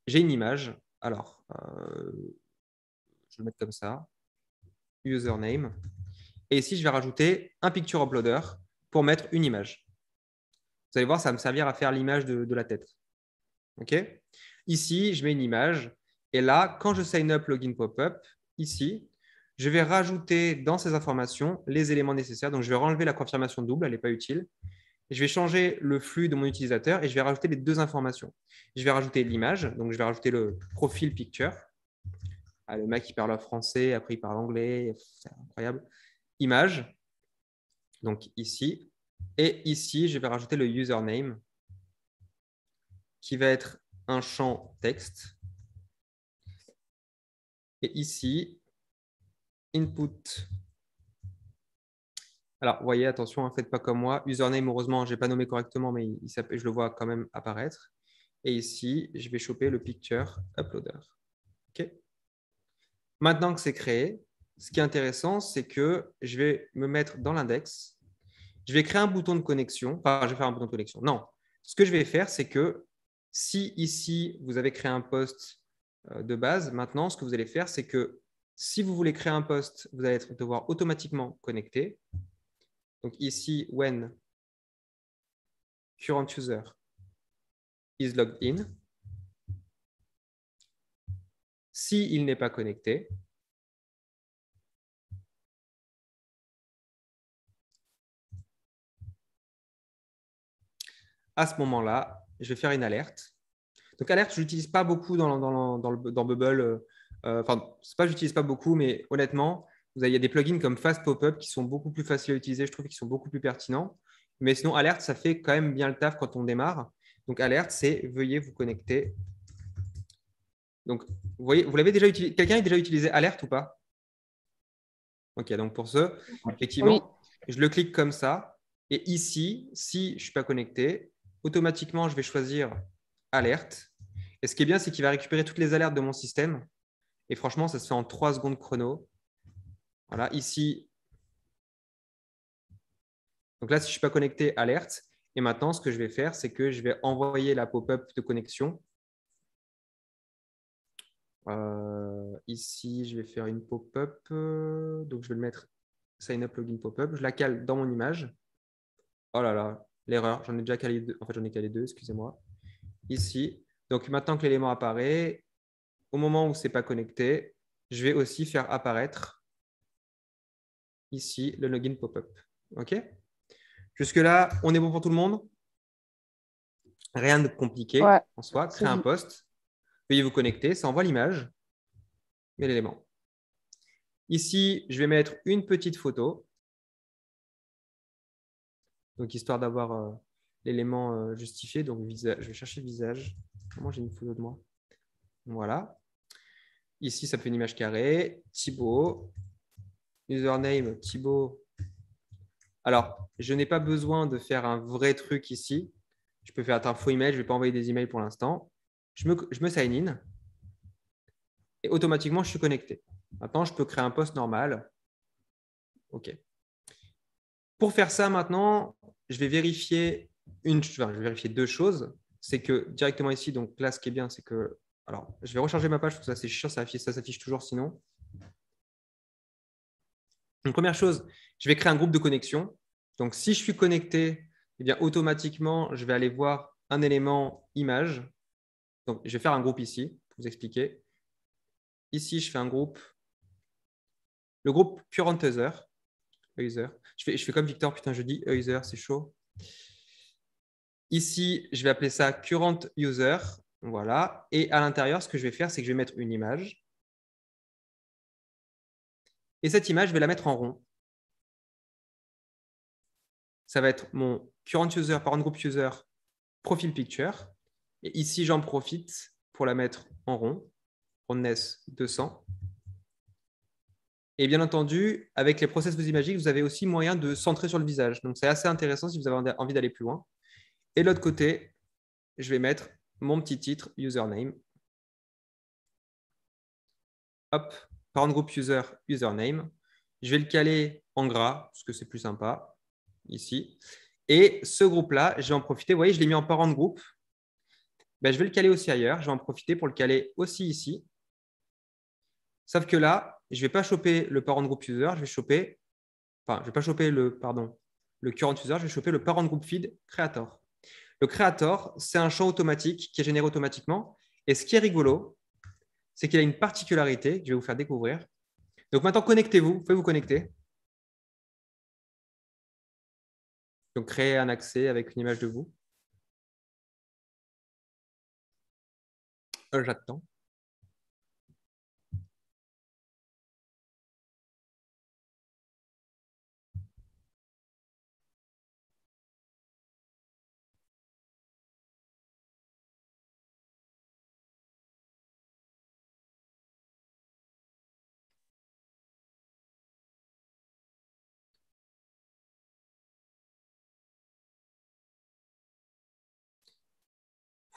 j'ai une image. Alors, euh, je vais le mettre comme ça, username. Et ici, je vais rajouter un picture uploader pour mettre une image. Vous allez voir, ça va me servir à faire l'image de, la tête. OK Ici, je mets une image. Et là, quand je sign up login pop-up, ici, je vais rajouter dans ces informations les éléments nécessaires. Donc, je vais enlever la confirmation double, elle n'est pas utile je vais changer le flux de mon utilisateur et je vais rajouter les deux informations. Je vais rajouter l'image, donc je vais rajouter le profil picture. Ah, le mec, il parle français, après il parle anglais, c'est incroyable. Image, donc ici. Et ici, je vais rajouter le username qui va être un champ texte. Et ici, input alors, voyez, attention, ne hein, faites pas comme moi. Username, heureusement, je n'ai pas nommé correctement, mais je le vois quand même apparaître. Et ici, je vais choper le picture uploader. Maintenant que c'est créé, ce qui est intéressant, c'est que je vais me mettre dans l'index. Je vais créer un bouton de connexion. Enfin, je vais faire un bouton de connexion. Non. Ce que je vais faire, c'est que si ici, vous avez créé un poste euh, de base, maintenant, ce que vous allez faire, c'est que si vous voulez créer un poste, vous allez devoir automatiquement connecter. Donc ici, when current user is logged in, s'il n'est pas connecté, à ce moment-là, je vais faire une alerte. Donc, alerte, je l'utilise pas beaucoup dans, Bubble. Enfin, dans Bubble. Euh, euh enfin, je pas j'utilise pas beaucoup, mais honnêtement, vous avez, il y a des plugins comme Fast Pop-up qui sont beaucoup plus faciles à utiliser, je trouve, qu'ils sont beaucoup plus pertinents. Mais sinon, alerte, ça fait quand même bien le taf quand on démarre. Donc, alerte, c'est veuillez vous connecter. Donc, vous voyez, vous l'avez déjà utilisé. Quelqu'un a déjà utilisé alerte ou pas Ok, donc pour ce, effectivement, je le clique comme ça. Et ici, si je ne suis pas connecté, automatiquement, je vais choisir Alerte. Et ce qui est bien, c'est qu'il va récupérer toutes les alertes de mon système. Et franchement, ça se fait en trois secondes chrono. Voilà, ici. Donc là, si je ne suis pas connecté, alerte. Et maintenant, ce que je vais faire, c'est que je vais envoyer la pop-up de connexion. Euh, ici, je vais faire une pop-up. Donc, je vais le mettre sign up login pop-up. Je la cale dans mon image. Oh là là, l'erreur. J'en ai déjà calé deux. En fait, j'en ai calé deux, excusez-moi. Ici. Donc, maintenant que l'élément apparaît, au moment où ce n'est pas connecté, je vais aussi faire apparaître ici le login pop-up. Jusque-là, on est bon pour tout le monde Rien de compliqué en soi. Créer un poste, veuillez vous connecter, ça envoie l'image et l'élément. Ici, je vais mettre une petite photo. Donc, histoire d'avoir euh, l'élément euh, justifié. Donc, je vais chercher visage. Comment j'ai une photo de moi Voilà. Ici, ça fait une image carrée. Thibaut, username Thibaut. Alors, je n'ai pas besoin de faire un vrai truc ici. Je peux faire un faux email, je ne vais pas envoyer des emails pour l'instant. Je me, je me sign in et automatiquement, je suis connecté. Maintenant, je peux créer un poste normal. OK. Pour faire ça maintenant, je vais vérifier une, je vais vérifier deux choses. C'est que directement ici, donc là, ce qui est bien, c'est que alors, je vais recharger ma page que ça c'est ça s'affiche toujours sinon première chose, je vais créer un groupe de connexion. Donc, si je suis connecté, eh bien, automatiquement, je vais aller voir un élément image. Donc, je vais faire un groupe ici, pour vous expliquer. Ici, je fais un groupe, le groupe current user. user. Je, fais, je fais comme Victor, putain, je dis user, c'est chaud. Ici, je vais appeler ça current user. Voilà. Et à l'intérieur, ce que je vais faire, c'est que je vais mettre une image. Et cette image, je vais la mettre en rond. Ça va être mon current user, parent group user, profile picture. Et ici, j'en profite pour la mettre en rond, rondness 200. Et bien entendu, avec les processus imagiques, vous avez aussi moyen de centrer sur le visage. Donc, c'est assez intéressant si vous avez envie d'aller plus loin. Et de l'autre côté, je vais mettre mon petit titre, username. Hop, groupe user, username. Je vais le caler en gras, parce que c'est plus sympa, ici. Et ce groupe-là, je vais en profiter. Vous voyez, je l'ai mis en parent de groupe. Ben, je vais le caler aussi ailleurs. Je vais en profiter pour le caler aussi ici. Sauf que là, je vais pas choper le parent de groupe user, je vais choper, enfin, je vais pas choper le, pardon, le current user, je vais choper le parent de groupe feed creator. Le creator, c'est un champ automatique qui est généré automatiquement. Et ce qui est rigolo, c'est qu'il a une particularité que je vais vous faire découvrir. Donc maintenant, connectez-vous, vous pouvez vous connecter. Donc créer un accès avec une image de vous. J'attends.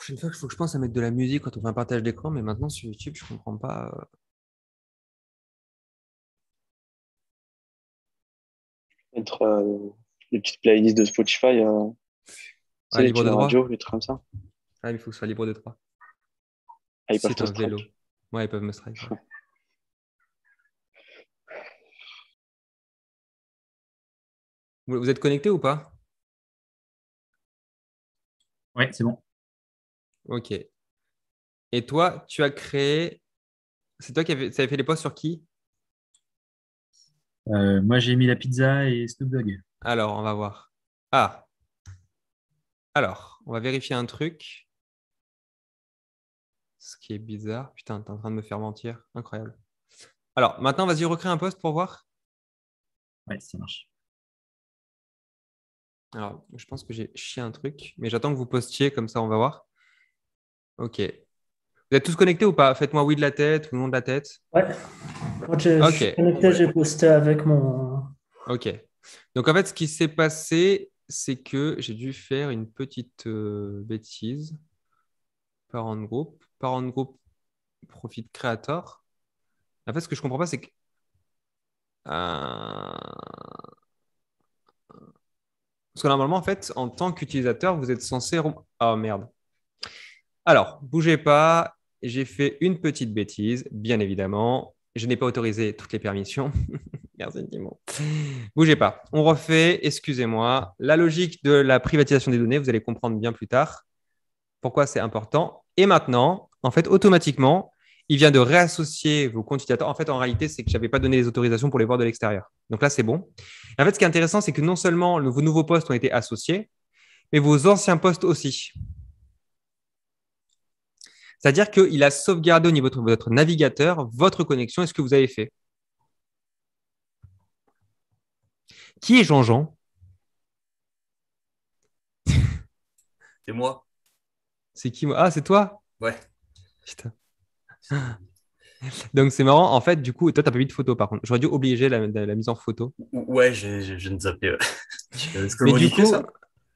prochaine fois, il faut que je pense à mettre de la musique quand on fait un partage d'écran, mais maintenant sur YouTube, je ne comprends pas. Euh. Mettre les euh, petites playlists de Spotify. Euh, ah, libre de droit. comme ça. Ah, il faut que ce soit libre de trois. Ah, ils peuvent Ouais, ils peuvent me strike. Vous êtes connecté ou pas Oui, c'est bon. Ok. Et toi, tu as créé. C'est toi qui avais, fait les posts sur qui euh, Moi, j'ai mis la pizza et Snoop Dogg. Alors, on va voir. Ah. Alors, on va vérifier un truc. Ce qui est bizarre. Putain, t'es en train de me faire mentir. Incroyable. Alors, maintenant, vas-y, recrée un post pour voir. Ouais, ça marche. Alors, je pense que j'ai chié un truc, mais j'attends que vous postiez, comme ça, on va voir. Ok. Vous êtes tous connectés ou pas Faites-moi oui de la tête ou non de la tête. Ouais. Quand je, suis connecté, j'ai posté avec mon. Ok. Donc en fait, ce qui s'est passé, c'est que j'ai dû faire une petite euh, bêtise. Parent en groupe. Parent de groupe Profit Creator. En fait, ce que je comprends pas, c'est que. Euh, parce que normalement, en fait, en tant qu'utilisateur, vous êtes censé. Oh merde. Alors, bougez pas, j'ai fait une petite bêtise, bien évidemment. Je n'ai pas autorisé toutes les permissions. *laughs* Merci Bougez pas. On refait, excusez-moi, la logique de la privatisation des données, vous allez comprendre bien plus tard pourquoi c'est important. Et maintenant, en fait, automatiquement, il vient de réassocier vos utilisateurs. En fait, en réalité, c'est que je n'avais pas donné les autorisations pour les voir de l'extérieur. Donc là, c'est bon. En fait, ce qui est intéressant, c'est que non seulement vos nouveaux postes ont été associés, mais vos anciens postes aussi. C'est-à-dire qu'il a sauvegardé au niveau de votre navigateur votre connexion et ce que vous avez fait. Qui est Jean-Jean C'est moi. C'est qui moi Ah, c'est toi Ouais. Putain. Donc c'est marrant, en fait, du coup, toi, tu n'as pas mis de photo par contre. J'aurais dû obliger la, mise en photo. Ouais, je ne sais pas. Mais du coup,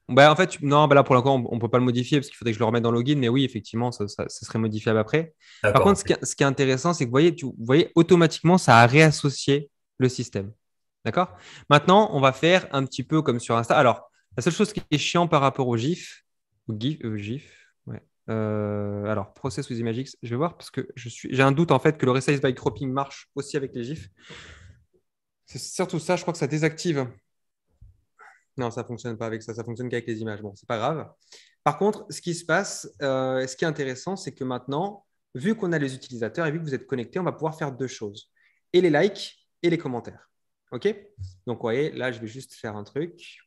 bah, en fait, non, bah, là, pour l'instant, on ne peut pas le modifier parce qu'il faudrait que je le remette dans login, mais oui, effectivement, ça, serait modifiable après. Par contre, ce qui, est, intéressant, c'est que vous voyez, tu, vous voyez, automatiquement, ça a réassocié le système. D'accord Maintenant, on va faire un petit peu comme sur Insta. Alors, la seule chose qui est chiant par rapport au GIF, GIF, euh, GIF euh, alors, Process with Imagix, je vais voir parce que je suis, j'ai un doute en fait que le Resize by Cropping marche aussi avec les GIFs. C'est surtout ça, je crois que ça désactive non, ça fonctionne pas avec ça. Ça fonctionne qu'avec les images. Bon, c'est pas grave. Par contre, ce qui se passe, euh, ce qui est intéressant, c'est que maintenant, vu qu'on a les utilisateurs et vu que vous êtes connectés, on va pouvoir faire deux choses et les likes et les commentaires. OK Donc, vous voyez, là, je vais juste faire un truc.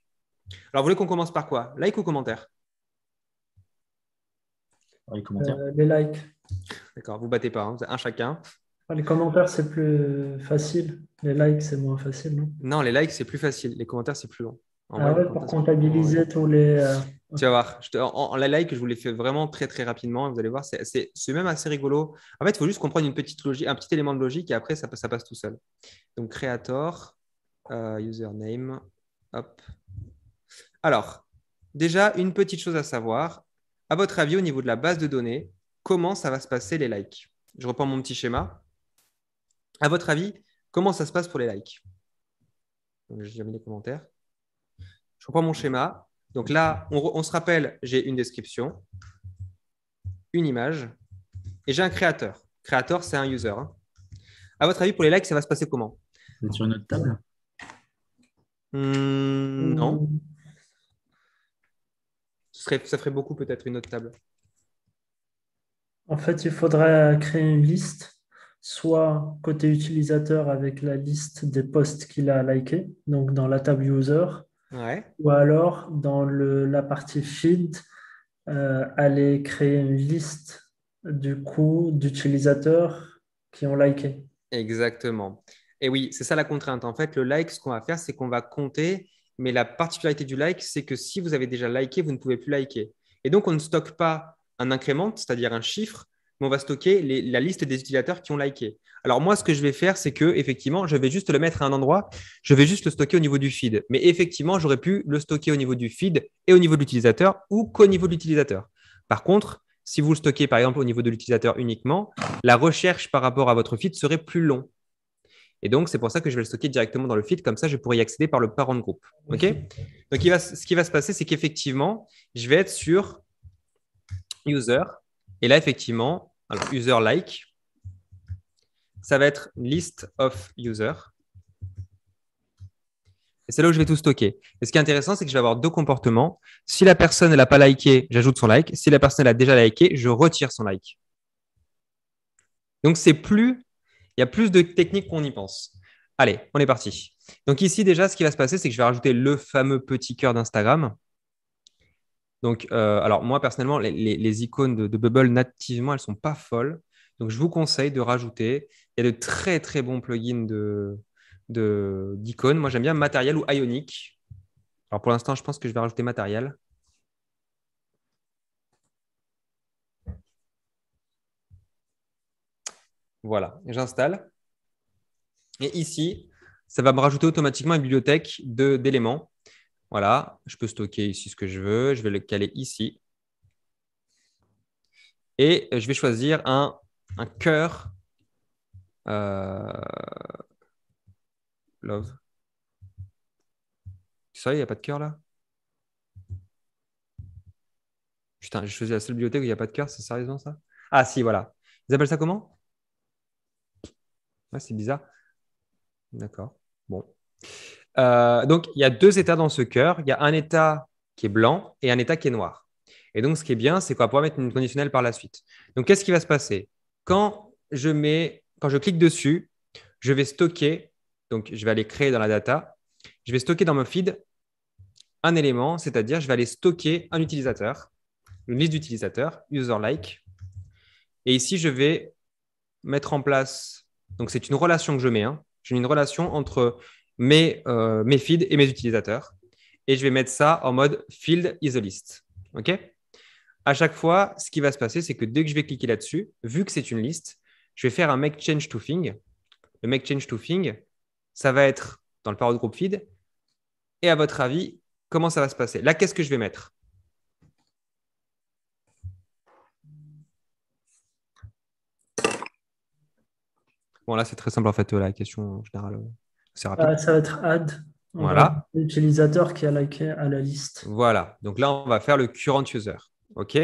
Alors, vous voulez qu'on commence par quoi Like ou commentaire les, commentaires. Euh, les likes. D'accord, vous battez pas, hein, un chacun. Les commentaires, c'est plus facile. Les likes, c'est moins facile, non Non, les likes, c'est plus facile. Les commentaires, c'est plus long. Ah pour comptabiliser tous les. Euh, tu vas voir, je en, la like, je vous les fais vraiment très très rapidement. Vous allez voir, c'est même assez rigolo. En fait, il faut juste comprendre une petite logique, un petit élément de logique et après, ça, ça passe tout seul. Donc, creator, euh, username, hop. Alors, déjà, une petite chose à savoir. À votre avis, au niveau de la base de données, comment ça va se passer les likes Je reprends mon petit schéma. À votre avis, comment ça se passe pour les likes J'ai mis les commentaires. Je reprends mon schéma. Donc là, on, se rappelle, j'ai une description, une image, et j'ai un créateur. Créateur, c'est un user. Hein. À votre avis, pour les likes, ça va se passer comment sur une autre table hmm, Non. Hmm. ça ferait beaucoup peut-être une autre table. En fait, il faudrait créer une liste soit côté utilisateur avec la liste des posts qu'il a likés, donc dans la table user, ou alors, dans la partie feed, euh, aller créer une liste du coup d'utilisateurs qui ont liké. Exactement. Et oui, c'est ça la contrainte. En fait, le like, ce qu'on va faire, c'est qu'on va compter, mais la particularité du like, c'est que si vous avez déjà liké, vous ne pouvez plus liker. Et donc, on ne stocke pas un incrément, c'est-à-dire un chiffre, on va stocker la liste des utilisateurs qui ont liké. Alors moi, ce que je vais faire, c'est que effectivement, je vais juste le mettre à un endroit, je vais juste le stocker au niveau du feed. Mais effectivement, j'aurais pu le stocker au niveau du feed et au niveau de l'utilisateur ou qu'au niveau de l'utilisateur. Par contre, si vous le stockez par exemple au niveau de l'utilisateur uniquement, la recherche par rapport à votre feed serait plus long. Et donc, c'est pour ça que je vais le stocker directement dans le feed. Comme ça, je pourrais y accéder par le parent de groupe. OK Donc, ce qui va se passer, c'est qu'effectivement, je vais être sur user. Et là, effectivement, alors, user like, ça va être list of users. Et c'est là où je vais tout stocker. Et ce qui est intéressant, c'est que je vais avoir deux comportements. Si la personne n'a pas liké, j'ajoute son like. Si la personne a déjà liké, je retire son like. Donc, c'est plus, il y a plus de techniques qu'on y pense. Allez, on est parti. Donc ici, déjà, ce qui va se passer, c'est que je vais rajouter le fameux petit cœur d'Instagram. Donc, euh, alors moi personnellement, les, icônes de, Bubble nativement, elles sont pas folles. Donc, je vous conseille de rajouter. Il y a de très très bons plugins de d'icônes. Moi, j'aime bien Material ou Ionic. Alors pour l'instant, je pense que je vais rajouter Material. Voilà, j'installe. Et ici, ça va me rajouter automatiquement une bibliothèque d'éléments voilà, je peux stocker ici ce que je veux. Je vais le caler ici. Et je vais choisir un, un cœur. Euh, love. Ça, il n'y a pas de cœur là Putain, je faisais la seule bibliothèque où il n'y a pas de cœur, c'est sérieusement ça Ah si, voilà. Ils appellent ça comment c'est bizarre. D'accord. Bon. Euh, donc, il y a deux états dans ce cœur. Il y a un état qui est blanc et un état qui est noir. Et donc, ce qui est bien, c'est qu'on va pouvoir mettre une conditionnelle par la suite. Donc, qu'est-ce qui va se passer quand je, mets, quand je clique dessus, je vais stocker, donc je vais aller créer dans la data, je vais stocker dans mon feed un élément, c'est-à-dire je vais aller stocker un utilisateur, une liste d'utilisateurs, user-like. Et ici, je vais mettre en place, donc c'est une relation que je mets, hein. j'ai une relation entre euh, mes, feeds et mes utilisateurs. Et je vais mettre ça en mode field is a list. OK À chaque fois, ce qui va se passer, c'est que dès que je vais cliquer là-dessus, vu que c'est une liste, je vais faire un make change to thing. Le make change to thing, ça va être dans le parod group feed. Et à votre avis, comment ça va se passer Là, qu'est-ce que je vais mettre Bon, là, c'est très simple en fait, euh, la question générale. Euh. Ah, ça va être add. Voilà. L'utilisateur qui a liké à la liste. Voilà. Donc là, on va faire le current user. OK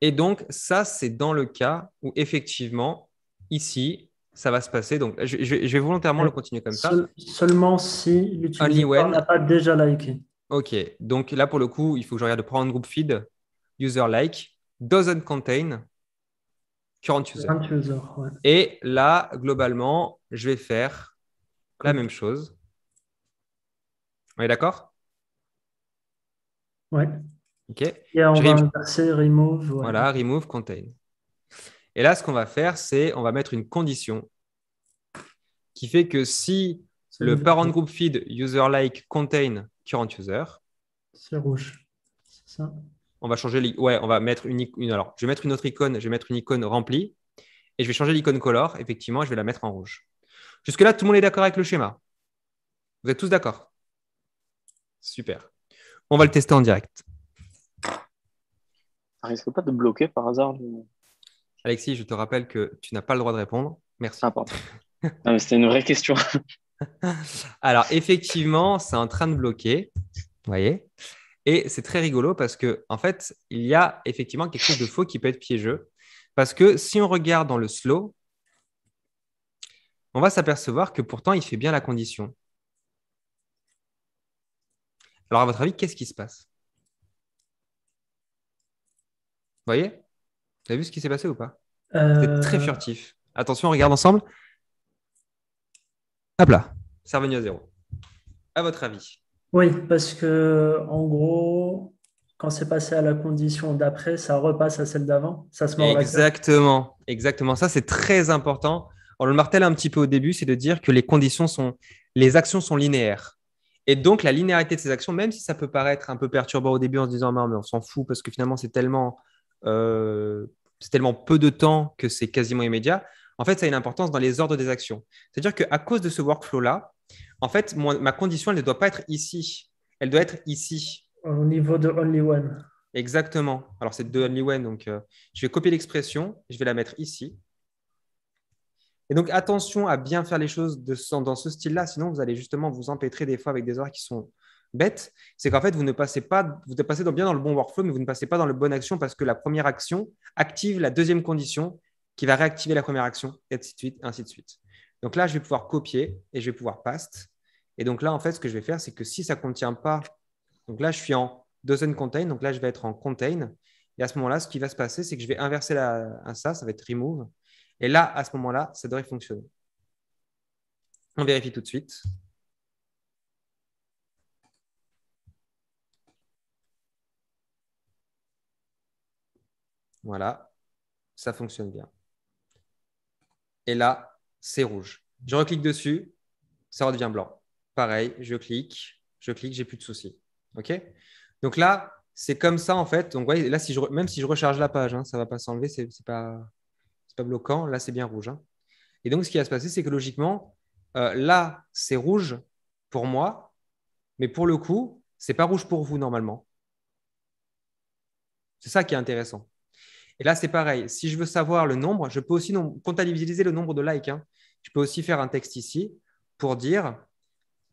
Et donc, ça, c'est dans le cas où effectivement, ici, ça va se passer. Donc, je, vais volontairement le continuer comme ça. Seulement si l'utilisateur n'a pas déjà liké. OK. Donc là, pour le coup, il faut que je regarde prendre groupe feed, user like, doesn't contain, current user. Current user Et là, globalement, je vais faire la même chose. On est d'accord Oui. Ok. Et on va passer remove. Voilà, remove contain. Et là, ce qu'on va faire, c'est on va mettre une condition qui fait que si le parent group feed user-like contain current user. C'est rouge. C'est ça. On va changer. Ouais, on va mettre une, Alors, je vais mettre une autre icône. Je vais mettre une icône remplie et je vais changer l'icône color. Effectivement, je vais la mettre en rouge. Jusque-là, tout le monde est d'accord avec le schéma. Vous êtes tous d'accord Super. On va le tester en direct. Ça risque pas de bloquer par hasard Alexis, je te rappelle que tu n'as pas le droit de répondre. Merci. Ah, c'était une vraie question. *laughs* Alors, effectivement, c'est en train de bloquer. Vous voyez Et c'est très rigolo parce que, en fait, il y a effectivement quelque chose de faux qui peut être piégeux. Parce que si on regarde dans le slow, on va s'apercevoir que pourtant, il fait bien la condition. Alors, à votre avis, qu'est-ce qui se passe Vous voyez Vous avez vu ce qui s'est passé ou pas très euh. furtif. Attention, on regarde ensemble. Hop là, c'est revenu à zéro. À votre avis Oui, parce que en gros, quand c'est passé à la condition d'après, ça repasse à celle d'avant. Ça se Exactement, exactement. Ça, c'est très important on le martèle un petit peu au début, c'est de dire que les conditions sont, les actions sont linéaires. Et donc, la linéarité de ces actions, même si ça peut paraître un peu perturbant au début en se disant, mais on s'en fout parce que finalement, c'est tellement, euh, c'est tellement peu de temps que c'est quasiment immédiat, en fait, ça a une importance dans les ordres des actions. C'est-à-dire qu'à cause de ce workflow-là, en fait, ma condition, elle ne doit pas être ici, elle doit être ici. Au niveau de Only One. Exactement. Alors, c'est de Only One, donc euh, je vais copier l'expression, je vais la mettre ici. Et donc, attention à bien faire les choses dans ce style-là, sinon vous allez justement vous empêtrer des fois avec des erreurs qui sont bêtes. C'est qu'en fait, vous ne passez pas, vous passez dans, bien dans le bon workflow, mais vous ne passez pas dans le bonne action parce que la première action active la deuxième condition qui va réactiver la première action, et ainsi de suite, ainsi de suite. Donc là, je vais pouvoir copier et je vais pouvoir paste. Et donc là, en fait, ce que je vais faire, c'est que si ça ne contient pas, donc là, je suis en dozen contain, donc là, je vais être en contain. Et à ce moment-là, ce qui va se passer, c'est que je vais inverser la, ça, ça va être remove. Et là, à ce moment-là, ça devrait fonctionner. On vérifie tout de suite. Voilà, ça fonctionne bien. Et là, c'est rouge. Je reclique dessus, ça redevient blanc. Pareil, je clique, je clique, j'ai plus de soucis. OK Donc là, c'est comme ça en fait. Donc, voyez, là, même si je recharge la page, hein, ça ne va pas s'enlever, c'est pas pas bloquant, là c'est bien rouge. Hein. Et donc ce qui va se passer, c'est que logiquement, euh, là c'est rouge pour moi, mais pour le coup, c'est pas rouge pour vous normalement. C'est ça qui est intéressant. Et là c'est pareil, si je veux savoir le nombre, je peux aussi comptabiliser le nombre de likes. Hein. Je peux aussi faire un texte ici pour dire,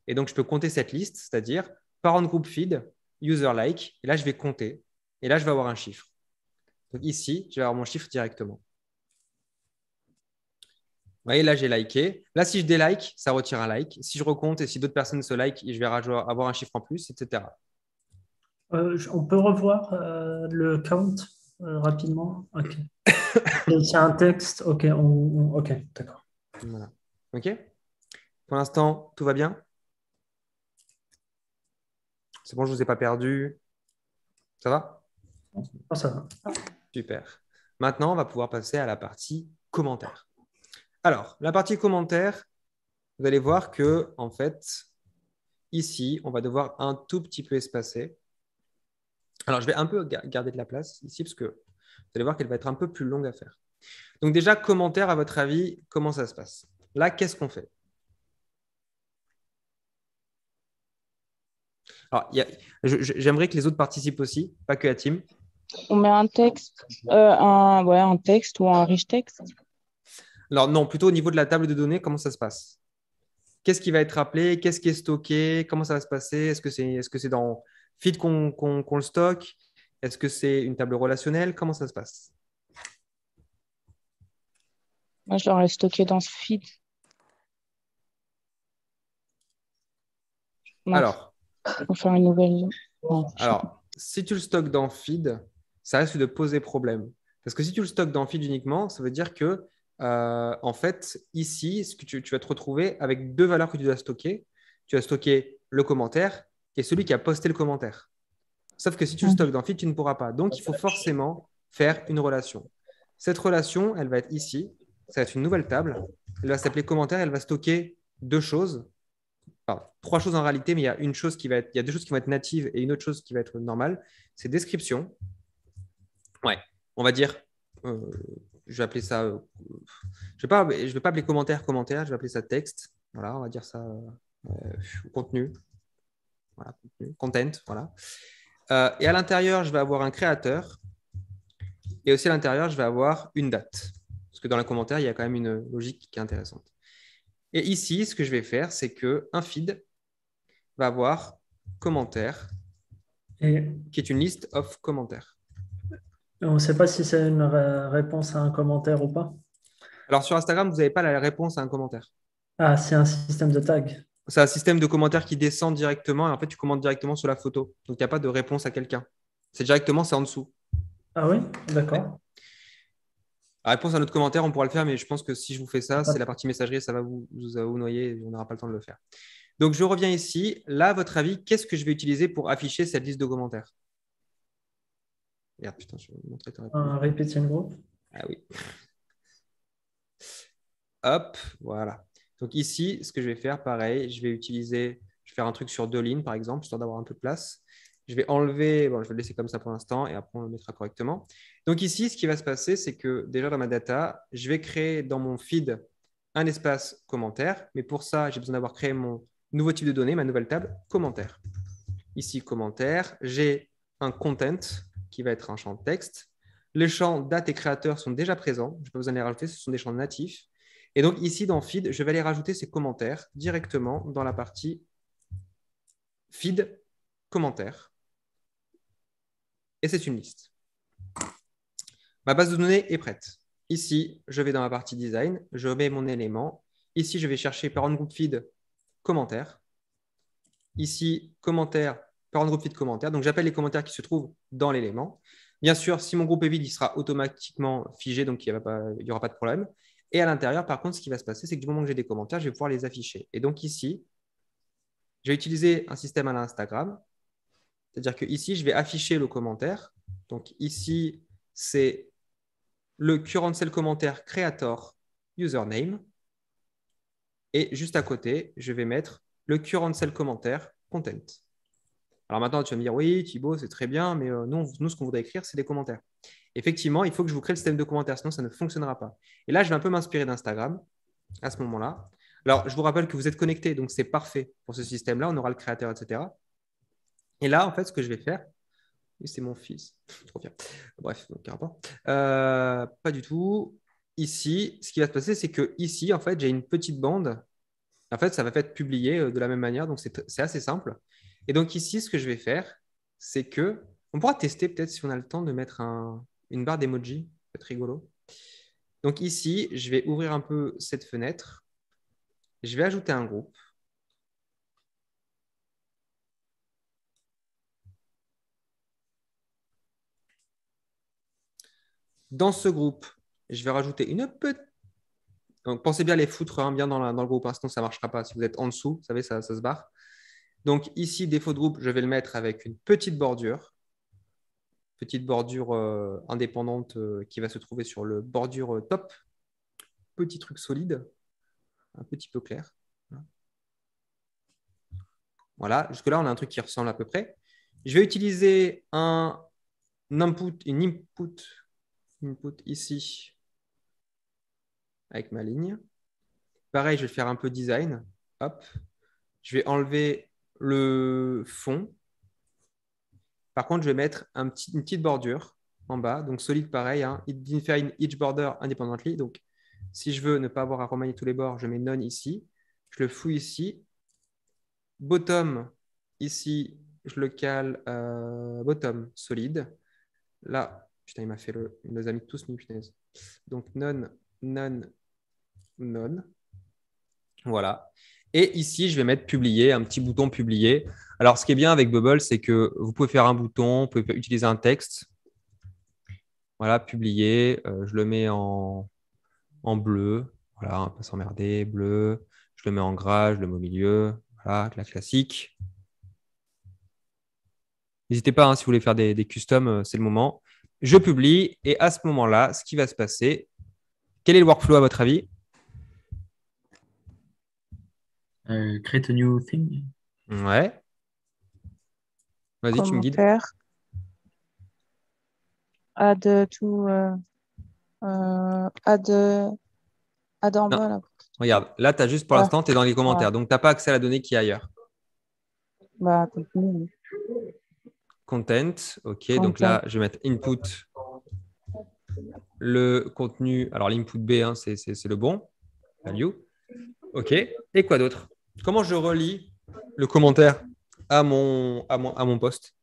et donc je peux compter cette liste, c'est-à-dire parent group feed, user like, et là je vais compter, et là je vais avoir un chiffre. Donc ici, je vais avoir mon chiffre directement. Vous voyez, là, j'ai liké. Là, si je délike, ça retire un like. Si je recompte et si d'autres personnes se like, je vais avoir un chiffre en plus, etc. Euh, on peut revoir euh, le count euh, rapidement. Ok. C'est *laughs* un texte. Ok, ok, d'accord. Voilà. Ok. Pour l'instant, tout va bien. C'est bon, je ne vous ai pas perdu. Ça va Ça va. Super. Maintenant, on va pouvoir passer à la partie commentaires. Alors, la partie commentaire, vous allez voir que, en fait, ici, on va devoir un tout petit peu espacer. Alors, je vais un peu garder de la place ici parce que vous allez voir qu'elle va être un peu plus longue à faire. Donc déjà, commentaire à votre avis, comment ça se passe Là, qu'est-ce qu'on fait Alors, j'aimerais que les autres participent aussi, pas que la team. On met un texte, euh, un, un texte ou un riche texte. Alors non, plutôt au niveau de la table de données, comment ça se passe Qu'est-ce qui va être appelé Qu'est-ce qui est stocké Comment ça va se passer Est-ce que c'est est -ce dans feed qu'on le stocke Est-ce que c'est une table relationnelle Comment ça se passe Moi, je l'aurais stocké dans ce feed. Alors, pour faire une nouvelle. alors, si tu le stockes dans feed, ça risque de poser problème. Parce que si tu le stockes dans feed uniquement, ça veut dire que euh, en fait, ici, ce que tu, vas te retrouver avec deux valeurs que tu dois stocker. Tu vas stocker le commentaire et celui qui a posté le commentaire. Sauf que si tu le stockes dans Feed, tu ne pourras pas. Donc, il faut forcément faire une relation. Cette relation, elle va être ici. Ça va être une nouvelle table. Elle va s'appeler commentaire. Elle va stocker deux choses. trois choses en réalité, mais il y a une chose qui va être, il y a deux choses qui vont être natives et une autre chose qui va être normale. C'est description. Ouais, on va dire, euh, je vais appeler ça euh, je ne vais pas appeler commentaire commentaire, je vais appeler ça texte. Voilà, on va dire ça euh, contenu. Voilà, Content, voilà. Euh, et à l'intérieur, je vais avoir un créateur. Et aussi à l'intérieur, je vais avoir une date. Parce que dans le commentaire, il y a quand même une logique qui est intéressante. Et ici, ce que je vais faire, c'est qu'un feed va avoir commentaire, qui est une liste of commentaires. On ne sait pas si c'est une réponse à un commentaire ou pas. Alors sur Instagram, vous n'avez pas la réponse à un commentaire. Ah, c'est un système de tag. C'est un système de commentaires qui descend directement et en fait, tu commandes directement sur la photo. Donc, il n'y a pas de réponse à quelqu'un. C'est directement, c'est en dessous. Ah oui, d'accord. réponse à notre commentaire, on pourra le faire, mais je pense que si je vous fais ça, c'est ah. la partie messagerie, ça va vous, noyer, et on n'aura pas le temps de le faire. Donc, je reviens ici. Là, à votre avis, qu'est-ce que je vais utiliser pour afficher cette liste de commentaires Merde, montrer Un répétition group. Ah oui. Hop, voilà. Donc ici, ce que je vais faire, pareil, je vais utiliser, je vais faire un truc sur deux lignes, par exemple, histoire d'avoir un peu de place. Je vais enlever, bon, je vais le laisser comme ça pour l'instant et après on le mettra correctement. Donc ici, ce qui va se passer, c'est que déjà dans ma data, je vais créer dans mon feed un espace commentaire. Mais pour ça, j'ai besoin d'avoir créé mon nouveau type de données, ma nouvelle table, commentaire. Ici, commentaire, j'ai un content qui va être un champ de texte. Les champs date et créateur sont déjà présents. Je n'ai pas besoin de les rajouter, ce sont des champs natifs. Et donc ici, dans Feed, je vais aller rajouter ces commentaires directement dans la partie Feed, commentaires. Et c'est une liste. Ma base de données est prête. Ici, je vais dans la partie design, je mets mon élément. Ici, je vais chercher parent group feed commentaire. Ici, commentaire, parent group feed commentaire. Donc, j'appelle les commentaires qui se trouvent dans l'élément. Bien sûr, si mon groupe est vide, il sera automatiquement figé, donc il n'y aura, pas de problème. Et à l'intérieur, par contre, ce qui va se passer, c'est que du moment que j'ai des commentaires, je vais pouvoir les afficher. Et donc ici, je vais utiliser un système à l'Instagram. C'est-à-dire que ici, je vais afficher le commentaire. Donc ici, c'est le current cell commentaire creator username. Et juste à côté, je vais mettre le current cell commentaire content. Alors maintenant, tu vas me dire, oui, Thibaut, c'est très bien, mais euh, nous, nous ce qu'on voudrait écrire, c'est des commentaires effectivement, il faut que je vous crée le système de commentaires, sinon ça ne fonctionnera pas. Et là, je vais un peu m'inspirer d'Instagram à ce moment-là. Alors, je vous rappelle que vous êtes connecté, donc c'est parfait pour ce système-là. On aura le créateur, etc. Et là, en fait, ce que je vais faire, c'est mon fils, *laughs* trop bien. Bref, donc, euh, pas du tout. Ici, ce qui va se passer, c'est que ici, en fait, j'ai une petite bande. En fait, ça va être publié euh, de la même manière, donc c'est assez simple. Et donc ici, ce que je vais faire, c'est que on pourra tester peut-être si on a le temps de mettre un, une barre d'emoji, peut-être rigolo. Donc ici, je vais ouvrir un peu cette fenêtre. Je vais ajouter un groupe. Dans ce groupe, je vais rajouter une petite... Donc, pensez bien les foutre hein, bien dans, le groupe, que hein, sinon ça ne marchera pas. Si vous êtes en dessous, vous savez, ça, ça se barre. Donc ici, défaut de groupe, je vais le mettre avec une petite bordure. Petite bordure euh, indépendante euh, qui va se trouver sur le bordure euh, top. Petit truc solide, un petit peu clair. Voilà, jusque-là, on a un truc qui ressemble à peu près. Je vais utiliser un input, une input, input ici avec ma ligne. Pareil, je vais faire un peu design. Hop. Je vais enlever le fond. Par contre, je vais mettre une petite bordure en bas, donc solide pareil, hein, define each border independently. Donc, si je veux ne pas avoir à remanier tous les bords, je mets none ici, je le fouille ici, bottom ici, je le cale euh, bottom solide. Là, putain, il m'a fait le, il nous tous mis punaise. Donc none, none, none. Voilà. Et ici, je vais mettre publier, un petit bouton publier. Alors, ce qui est bien avec Bubble, c'est que vous pouvez faire un bouton, vous pouvez utiliser un texte. Voilà, publier. Euh, je le mets en, bleu. Voilà, on peut s'emmerder. Bleu. Je le mets en gras, je le mets au milieu. Voilà, la classique. N'hésitez pas, hein, si vous voulez faire des, customs, euh, c'est le moment. Je publie et à ce moment-là, ce qui va se passer, quel est le workflow à votre avis euh, Create a new thing. Ouais. Vas-y, tu me guides. Add to. Euh, euh, add, Regarde, là, tu as juste pour ah, l'instant, tu es dans les commentaires. Donc, tu n'as pas accès à la donnée qui est ailleurs. Bah, Content. OK. Donc là, je vais mettre input. Le contenu. Alors, l'input B, hein, c'est le bon. Value. OK. Et quoi d'autre Comment je relis le commentaire à mon, à mon, poste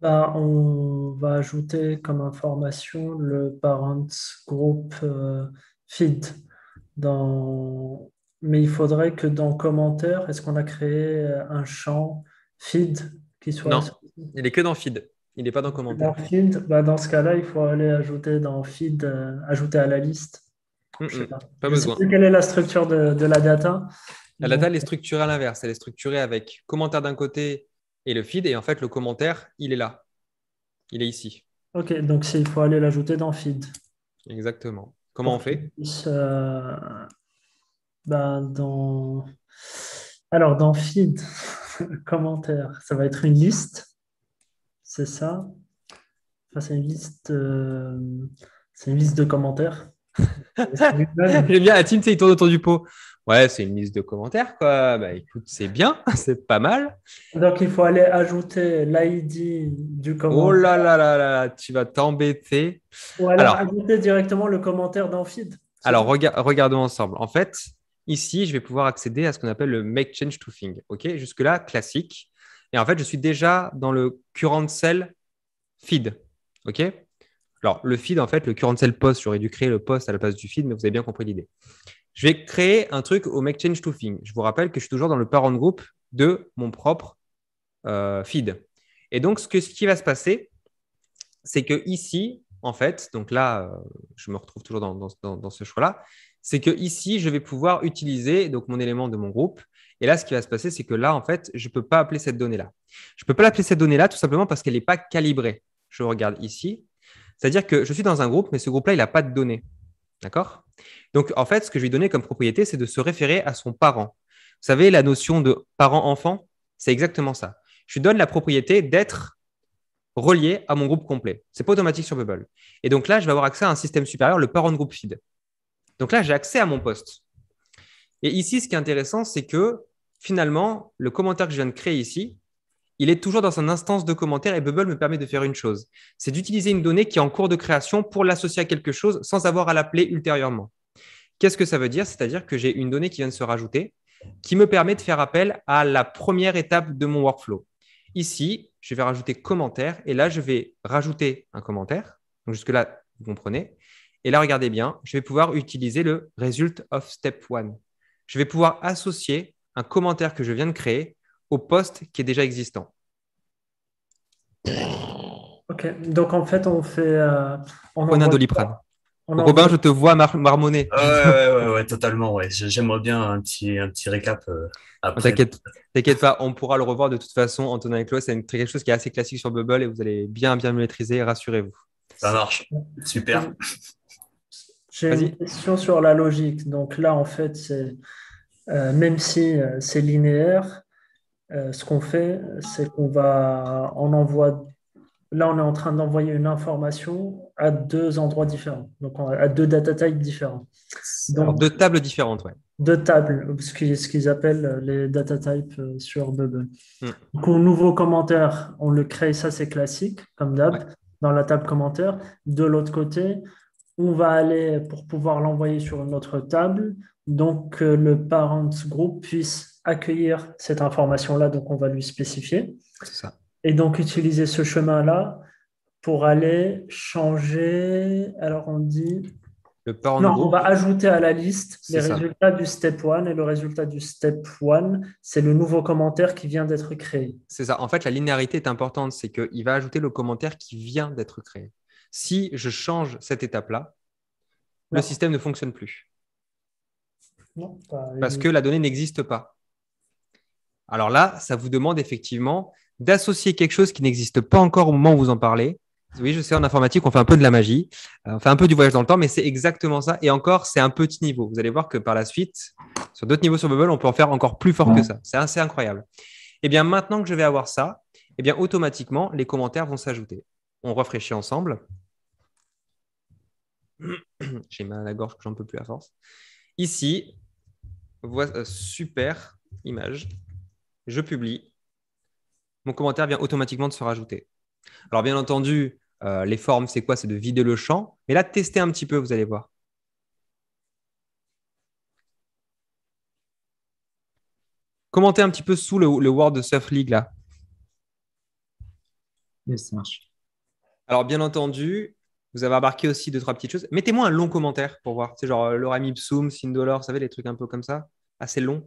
ben, On va ajouter comme information le parent group euh, feed. Dans... Mais il faudrait que dans commentaire, est-ce qu'on a créé euh, un champ feed qui soit. Non, il est que dans feed. Il n'est pas dans commentaire. Dans, feed, ben, dans ce cas-là, il faut aller ajouter dans feed, euh, ajouter à la liste. sais pas. besoin. quelle est la structure de, de la data, la data, elle est structurée à l'inverse. Elle est structurée avec commentaire d'un côté et le feed. Et en fait, le commentaire, il est là. Il est ici. OK, donc il faut aller l'ajouter dans feed. Exactement. Comment on fait euh, bah, dans... Alors, dans feed, *laughs* commentaire, ça va être une liste. C'est ça C'est une liste. Euh, c'est une liste de commentaires. *laughs* bien, la team, il tourne autour du pot ouais, c'est une liste de commentaires, quoi. Bah, écoute, c'est bien, *laughs* c'est pas mal. Donc, il faut aller ajouter l'ID du oh commentaire. Oh là là là là, tu vas t'embêter. Ou alors, ajouter directement le commentaire dans feed. Alors, regardons ensemble. En fait, ici, je vais pouvoir accéder à ce qu'on appelle le make change to thing. OK Jusque-là, classique. Et en fait, je suis déjà dans le current cell feed. OK Alors, le feed, en fait, le current cell post, j'aurais dû créer le post à la place du feed, mais vous avez bien compris l'idée. Je vais créer un truc au Make Change to Thing. Je vous rappelle que je suis toujours dans le parent group de mon propre euh, feed. Et donc, ce, qui va se passer, c'est que ici, en fait, donc là, euh, je me retrouve toujours dans, ce choix-là, c'est que ici, je vais pouvoir utiliser donc mon élément de mon groupe. Et là, ce qui va se passer, c'est que là, en fait, je ne peux pas appeler cette donnée-là. Je ne peux pas l'appeler cette donnée-là tout simplement parce qu'elle n'est pas calibrée. Je regarde ici. C'est-à-dire que je suis dans un groupe, mais ce groupe-là, il n'a pas de données. D'accord Donc, en fait, ce que je lui donnais comme propriété, c'est de se référer à son parent. Vous savez, la notion de parent-enfant, c'est exactement ça. Je lui donne la propriété d'être relié à mon groupe complet. n'est pas automatique sur Bubble. Et donc là, je vais avoir accès à un système supérieur, le parent group feed. Donc là, j'ai accès à mon poste. Et ici, ce qui est intéressant, c'est que finalement, le commentaire que je viens de créer ici, il est toujours dans son instance de commentaire et Bubble me permet de faire une chose. C'est d'utiliser une donnée qui est en cours de création pour l'associer à quelque chose sans avoir à l'appeler ultérieurement. Qu'est-ce que ça veut dire C'est-à-dire que j'ai une donnée qui vient de se rajouter qui me permet de faire appel à la première étape de mon workflow. Ici, je vais rajouter commentaire et là, je vais rajouter un commentaire. Donc jusque-là, vous comprenez. Et là, regardez bien, je vais pouvoir utiliser le result of step one. Je vais pouvoir associer un commentaire que je viens de créer au poste qui est déjà existant. Ok, donc en fait, on fait. Euh, on doliprane. Robin, je te vois marmonner. ouais, ouais, ouais, totalement. Ouais. J'aimerais bien un petit, un petit récap euh, après. T'inquiète pas, on pourra le revoir de toute façon, Antonin et Chloé. C'est quelque chose qui est assez classique sur Bubble et vous allez bien, bien maîtriser, rassurez-vous. Ça marche. Super. J'ai une question sur la logique. Donc là, en fait, euh, même si euh, c'est linéaire, euh, ce qu'on fait, c'est qu'on va, on envoie, là on est en train d'envoyer une information à deux endroits différents, donc à deux data types différents. Donc, deux tables différentes, oui. Deux tables, ce qu'ils appellent les data types euh, sur Bubble. Hmm. Donc, un nouveau commentaire, on le crée, ça c'est classique, comme d'hab, dans la table commentaire. De l'autre côté, on va aller pour pouvoir l'envoyer sur une autre table, donc euh, le parent group puisse accueillir cette information-là, donc on va lui spécifier. Ça. Et donc utiliser ce chemin-là pour aller changer. Alors on dit. Le parent non, on va ajouter à la liste les résultats du step 1 et le résultat du step 1, c'est le nouveau commentaire qui vient d'être créé. C'est ça. En fait, la linéarité est importante, c'est qu'il va ajouter le commentaire qui vient d'être créé. Si je change cette étape-là, le système ne fonctionne plus. Parce que la donnée n'existe pas. Alors là, ça vous demande effectivement d'associer quelque chose qui n'existe pas encore au moment où vous en parlez. Oui, je sais, en informatique, on fait un peu de la magie, euh, on fait un peu du voyage dans le temps, mais c'est exactement ça. Et encore, c'est un petit niveau. Vous allez voir que par la suite, sur d'autres niveaux sur Bubble, on peut en faire encore plus fort que ça. C'est assez incroyable. Et eh bien maintenant que je vais avoir ça, eh bien automatiquement, les commentaires vont s'ajouter. On rafraîchit ensemble. *clears throat* J'ai mal à la gorge, j'en peux plus à force. Ici, voilà, euh, super image je publie, mon commentaire vient automatiquement de se rajouter. Alors bien entendu, euh, les formes, c'est quoi C'est de vider le champ. Mais là, testez un petit peu, vous allez voir. Commentez un petit peu sous le, le de Surf League là. Yes, ça marche. Alors bien entendu, vous avez remarqué aussi deux, trois petites choses. Mettez-moi un long commentaire pour voir. C'est genre euh, Laura Mipsum, Sindolor, vous savez, les trucs un peu comme ça, assez longs.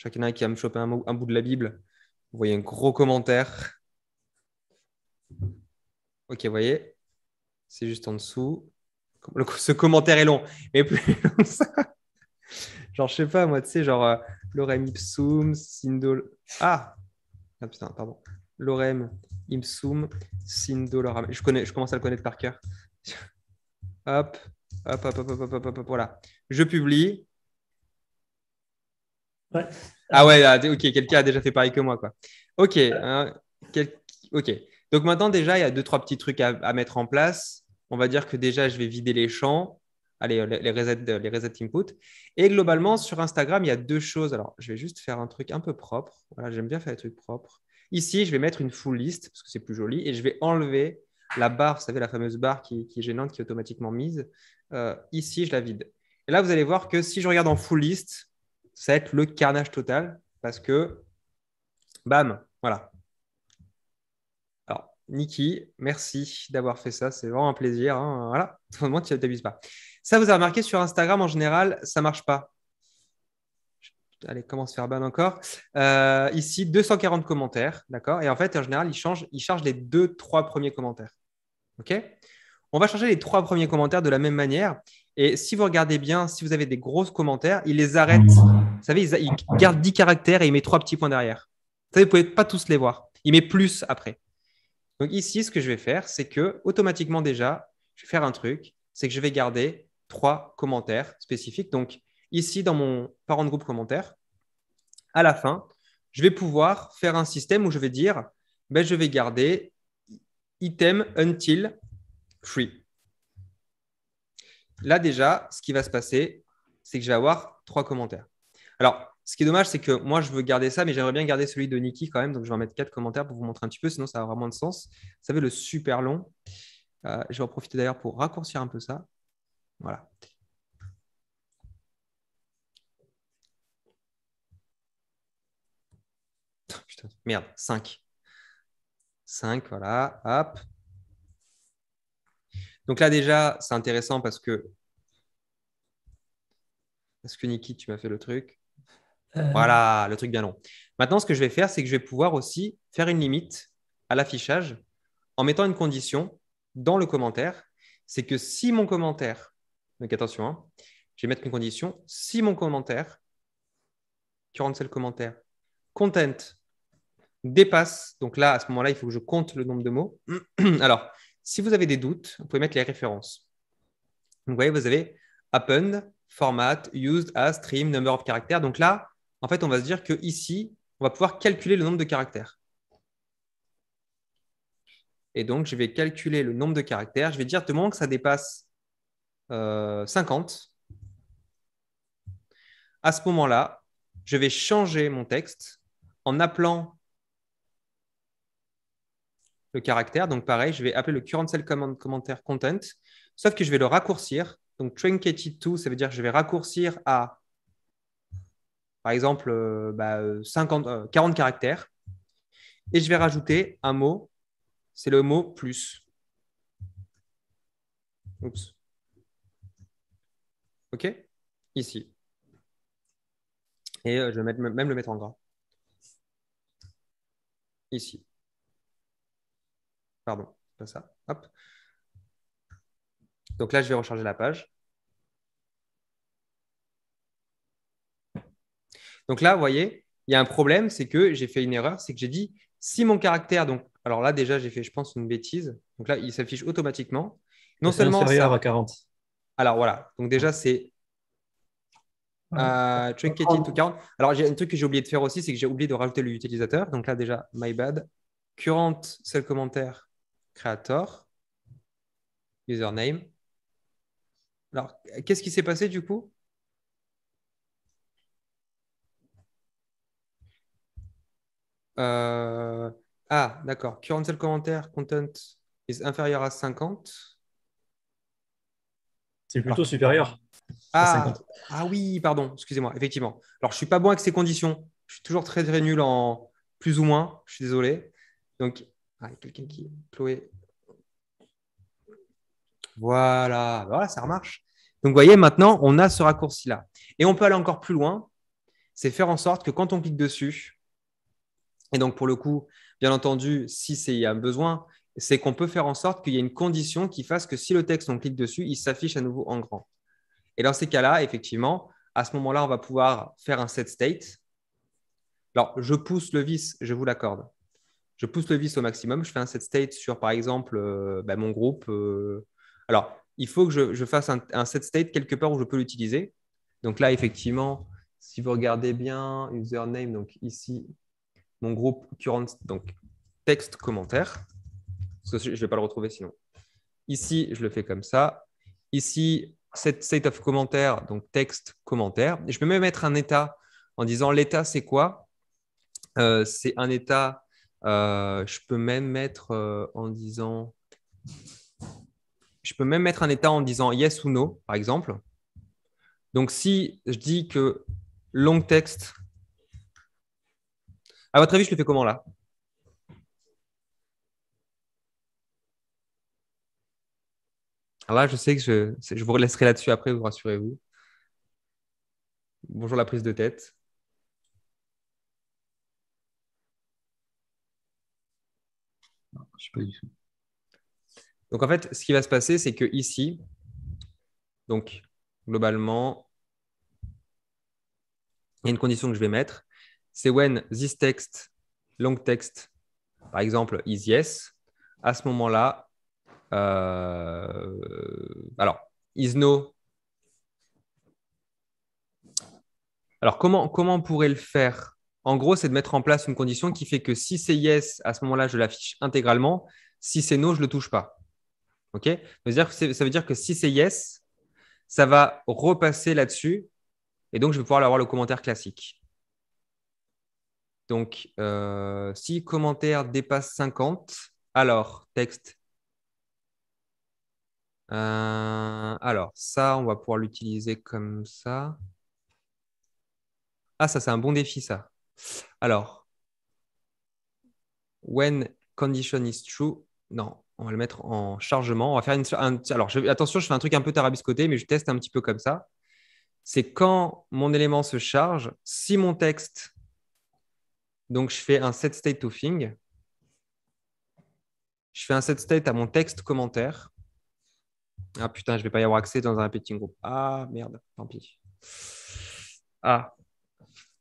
Chacun a qui va me choper un, un bout de la Bible. Vous voyez un gros commentaire. Ok, vous voyez, c'est juste en dessous. ce commentaire est long, mais plus *laughs* long ça. Genre, je sais pas, moi, tu sais, genre, euh, lorem ipsum, sindol. Ah Ah putain, pardon. Lorem ipsum, sindoloram. Je, connais, je commence à le connaître par cœur. *laughs* hop, hop, hop, hop, hop, hop, hop, hop, voilà. Je publie, ah ouais, ah, ok, quelqu'un a déjà fait pareil que moi, quoi. Ok, hein, ok. Donc maintenant, déjà, il y a deux, trois petits trucs à, mettre en place. On va dire que déjà, je vais vider les champs, allez, les, reset les reset input. Et globalement, sur Instagram, il y a deux choses. Alors, je vais juste faire un truc un peu propre. Voilà, j'aime bien faire des trucs propres. Ici, je vais mettre une full list parce que c'est plus joli et je vais enlever la barre, vous savez, la fameuse barre qui, est gênante, qui est automatiquement mise. Euh, ici, je la vide. Et là, vous allez voir que si je regarde en full list, ça va être le carnage total parce que, bam, voilà. Alors, Niki, merci d'avoir fait ça. C'est vraiment un plaisir. Hein. Voilà, *laughs* moment, tu t'abuses pas. Ça, vous avez remarqué sur Instagram en général, ça marche pas. Allez, comment se faire ban encore euh, Ici, 240 commentaires, d'accord Et en fait, en général, ils, changent, ils chargent les deux, trois premiers commentaires. OK on va changer les trois premiers commentaires de la même manière. Et si vous regardez bien, si vous avez des gros commentaires, ils les arrêtent vous savez, il, garde 10 caractères et il met trois petits points derrière. savez, vous ne pouvez pas tous les voir. Il met plus après. Donc ici, ce que je vais faire, c'est que automatiquement déjà, je vais faire un truc, c'est que je vais garder trois commentaires spécifiques. Donc ici, dans mon parent de groupe commentaires, à la fin, je vais pouvoir faire un système où je vais dire, ben, je vais garder item until free. Là déjà, ce qui va se passer, c'est que je vais avoir trois commentaires. Alors, ce qui est dommage, c'est que moi, je veux garder ça, mais j'aimerais bien garder celui de Nikki quand même. Donc, je vais en mettre quatre commentaires pour vous montrer un petit peu, sinon ça aura moins de sens. Vous savez, le super long. Euh, je vais en profiter d'ailleurs pour raccourcir un peu ça. Voilà. *laughs* Putain, merde, 5. 5, voilà, hop. Donc là, déjà, c'est intéressant parce que. Est-ce que Niki, tu m'as fait le truc euh, voilà, le truc bien long. Maintenant, ce que je vais faire, c'est que je vais pouvoir aussi faire une limite à l'affichage en mettant une condition dans le commentaire. C'est que si mon commentaire, donc attention, hein, je vais mettre une condition, si mon commentaire, tu rentres le commentaire, content dépasse, donc là, à ce moment-là, il faut que je compte le nombre de mots. *clears throat* Alors, si vous avez des doutes, vous pouvez mettre les références. vous voyez, vous avez append, format, used as, stream, number of caractères. Donc là, en fait, on va se dire que ici, on va pouvoir calculer le nombre de caractères. Et donc, je vais calculer le nombre de caractères. Je vais dire, moment que ça dépasse 50. Euh, à ce moment-là, je vais changer mon texte en appelant le caractère. Donc, pareil, je vais appeler le current cell command commentaire content, sauf que je vais le raccourcir. Donc, truncated to, ça veut dire que je vais raccourcir à exemple, 50, euh, 40 bah, euh, euh, caractères. Et je vais rajouter un mot, c'est le mot plus. Oups. OK Ici. Et je vais même le mettre en gras. Ici. Pardon, pas ça. Hop. Donc là, je vais recharger la page. Donc là, vous voyez, il y a un problème, c'est que j'ai fait une erreur, c'est que j'ai dit si mon caractère, donc alors là déjà j'ai fait je pense une bêtise, donc là il s'affiche automatiquement. Non seulement à 40. Alors voilà, donc déjà c'est euh, truncated to 40. Alors j'ai un truc que j'ai oublié de faire aussi, c'est que j'ai oublié de rajouter l'utilisateur. Donc là déjà my bad. Current seul commentaire creator username. Alors qu'est-ce qui s'est passé du coup Euh, ah, d'accord. Current commentaire content is inférieur à 50. C'est plutôt supérieur. Ah, à ah oui, pardon, excusez-moi, effectivement. Alors, je suis pas bon avec ces conditions. Je suis toujours très, très nul en plus ou moins. Je suis désolé. Donc, ah, a quelqu'un qui. Chloé. Voilà, bah voilà, ça remarche. Donc, vous voyez, maintenant, on a ce raccourci-là. Et on peut aller encore plus loin. C'est faire en sorte que quand on clique dessus, et donc, pour le coup, bien entendu, si c'est un besoin, c'est qu'on peut faire en sorte qu'il y ait une condition qui fasse que si le texte, on clique dessus, il s'affiche à nouveau en grand. Et dans ces cas-là, effectivement, à ce moment-là, on va pouvoir faire un set state. Alors, je pousse le vis, je vous l'accorde. Je pousse le vis au maximum, je fais un set state sur, par exemple, euh, ben, mon groupe. Euh. Alors, il faut que je, fasse un, set state quelque part où je peux l'utiliser. Donc là, effectivement, si vous regardez bien, username, donc ici, mon groupe current, donc texte commentaire. je ne vais pas le retrouver sinon. Ici, je le fais comme ça. Ici, set, state of commentaire, donc texte commentaire. je peux même mettre un état en disant l'état, c'est quoi euh, C'est un état. Euh, je peux même mettre euh, en disant. Je peux même mettre un état en disant yes ou no, par exemple. Donc, si je dis que long texte à votre avis, je le fais comment là Là, je sais que je, vous laisserai là-dessus après, vous rassurez-vous. Bonjour la prise de tête. Donc en fait, ce qui va se passer, c'est que ici, donc globalement, il y a une condition que je vais mettre c'est when this text, long text, par exemple, is yes. À ce moment-là, euh, alors, is no. Alors, comment, comment on pourrait le faire En gros, c'est de mettre en place une condition qui fait que si c'est yes, à ce moment-là, je l'affiche intégralement. Si c'est no, je ne le touche pas. OK ça veut, ça veut dire que si c'est yes, ça va repasser là-dessus. Et donc, je vais pouvoir avoir le commentaire classique. Donc, euh, si commentaire dépasse 50, alors texte. Euh, alors, ça, on va pouvoir l'utiliser comme ça. Ah, ça, c'est un bon défi, ça. Alors, when condition is true, non, on va le mettre en chargement. On va faire une. alors, attention, je fais un truc un peu tarabiscoté, mais je teste un petit peu comme ça. C'est quand mon élément se charge, si mon texte donc, je fais un set state thing. Je fais un set state à mon texte commentaire. Ah putain, je ne vais pas y avoir accès dans un petit group. Ah merde, tant pis. Ah.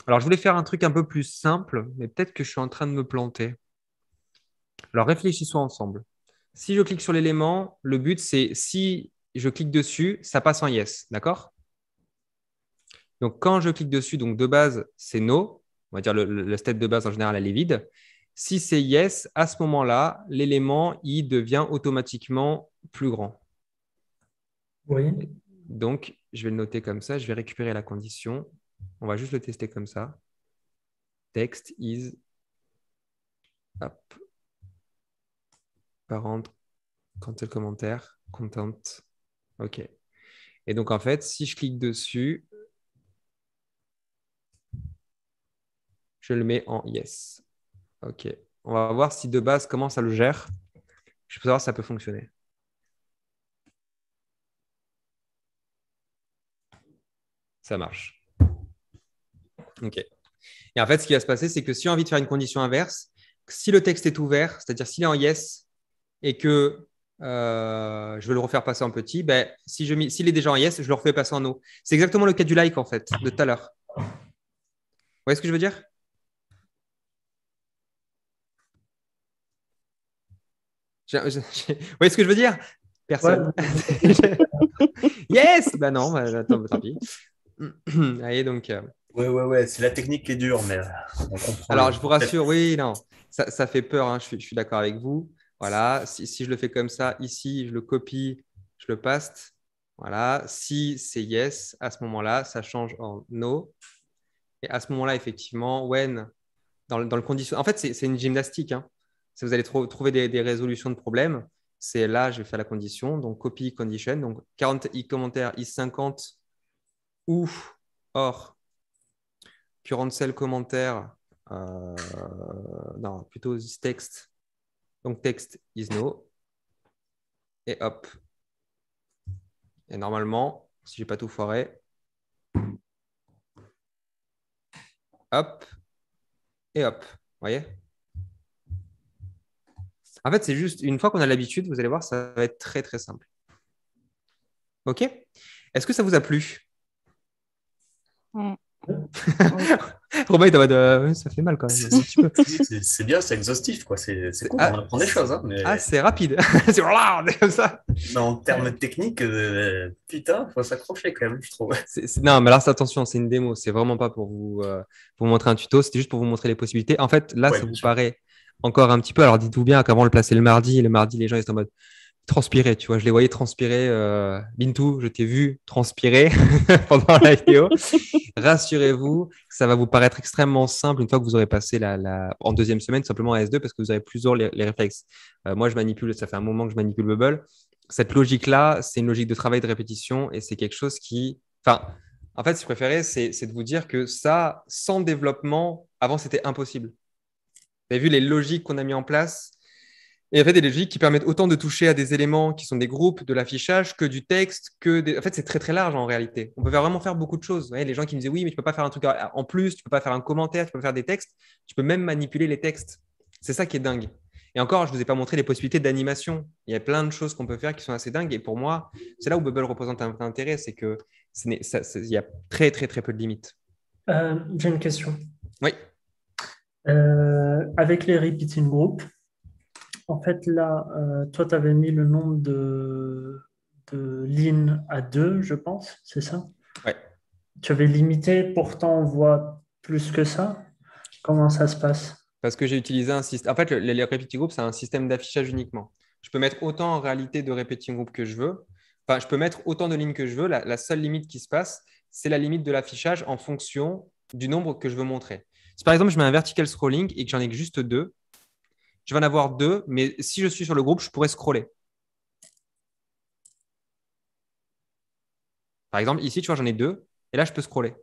Alors, je voulais faire un truc un peu plus simple, mais peut-être que je suis en train de me planter. Alors, réfléchissons ensemble. Si je clique sur l'élément, le but, c'est si je clique dessus, ça passe en yes, d'accord Donc, quand je clique dessus, donc de base, c'est no on va dire le, le, step de base en général, elle est vide. Si c'est yes, à ce moment-là, l'élément i devient automatiquement plus grand. Oui. Donc, je vais le noter comme ça. Je vais récupérer la condition. On va juste le tester comme ça. Text is. Hop. Parent, le commentaire, content. OK. Et donc, en fait, si je clique dessus, Je le mets en yes. OK. On va voir si de base, comment ça le gère. Je peux savoir si ça peut fonctionner. Ça marche. OK. Et en fait, ce qui va se passer, c'est que si on a envie de faire une condition inverse, si le texte est ouvert, c'est-à-dire s'il est en yes et que euh, je veux le refaire passer en petit, ben, si je s'il est déjà en yes, je le refais passer en no. C'est exactement le cas du like en fait de tout à l'heure. Vous voyez ce que je veux dire *laughs* Vous voyez ce que je veux dire Personne. *laughs* yes Ben non, bah, attends, bah, tant pis. *clears throat* Allez, donc. Euh. Oui, Ouais, ouais, c'est la technique qui est dure, mais on Alors, je vous rassure, oui, non, ça, fait peur, hein, je suis, d'accord avec vous. Voilà, si, je le fais comme ça, ici, je le copie, je le paste. Voilà, si c'est yes, à ce moment-là, ça change en no. Et à ce moment-là, effectivement, when, dans, le condition. En fait, c'est, c'est une gymnastique. Hein vous allez trouver des, résolutions de problèmes. C'est là, je vais faire la condition, donc copy condition, donc 40 i commentaire is 50 ou or current cell commentaire, euh, non, plutôt this text, donc text is no, et hop. Et normalement, si n'ai pas tout foiré, hop, et hop, vous voyez en fait, c'est juste, une fois qu'on a l'habitude, vous allez voir, ça va être très, très simple. OK Est-ce que ça vous a plu mmh. *laughs* Romain, euh, ça fait mal quand même. *laughs* C'est bien, c'est exhaustif, quoi. C'est cool, ah. on apprend des choses. Hein, Ah, c'est rapide. *laughs* c'est comme ça. en termes techniques, technique, putain, faut s'accrocher quand même, je trouve. Non, mais là, attention, c'est une démo. C'est vraiment pas pour vous, euh, pour montrer un tuto. C'était juste pour vous montrer les possibilités. En fait, là, ça vous paraît encore un petit peu. Alors dites-vous bien qu'avant le placer le mardi, le mardi les gens étaient en mode transpirer, tu vois, je les voyais transpirer. Euh, Bintou, je t'ai vu transpirer *laughs* pendant la vidéo. Rassurez-vous, ça va vous paraître extrêmement simple une fois que vous aurez passé la, en deuxième semaine simplement à S2 parce que vous aurez plusieurs les, réflexes. Euh, moi, je manipule, ça fait un moment que je manipule Bubble. Cette logique-là, c'est une logique de travail de répétition et c'est quelque chose qui, enfin, en fait, si vous préférez, c'est de vous dire que ça, sans développement, avant, c'était impossible. Vous avez vu les logiques qu'on a mis en place et en fait, des logiques qui permettent autant de toucher à des éléments qui sont des groupes, de l'affichage, que du texte, que des... En fait, c'est très très large en réalité. On peut vraiment faire beaucoup de choses. les gens qui me disaient oui, mais tu peux pas faire un truc en plus, tu peux pas faire un commentaire, tu peux faire des textes, tu peux même manipuler les textes. C'est ça qui est dingue. Et encore, je vous ai pas montré les possibilités d'animation. Il y a plein de choses qu'on peut faire qui sont assez dingues. Et pour moi, c'est là où Bubble représente un intérêt, c'est que il y a très très très peu de limites. Euh, j'ai une question. Oui. Euh, avec les repeating groups, en fait, là, euh, toi, tu avais mis le nombre de, de lignes à 2, je pense, c'est ça Oui. Tu avais limité, pourtant, on voit plus que ça. Comment ça se passe Parce que j'ai utilisé un système. En fait, les repeating groups, c'est un système d'affichage uniquement. Je peux mettre autant en réalité de repeating groups que je veux. Enfin, je peux mettre autant de lignes que je veux. la seule limite qui se passe, c'est la limite de l'affichage en fonction du nombre que je veux montrer. Si par exemple, je mets un vertical scrolling et que j'en ai juste deux, je vais en avoir deux, mais si je suis sur le groupe, je pourrais scroller. Par exemple, ici, tu vois, j'en ai deux, et là, je peux scroller.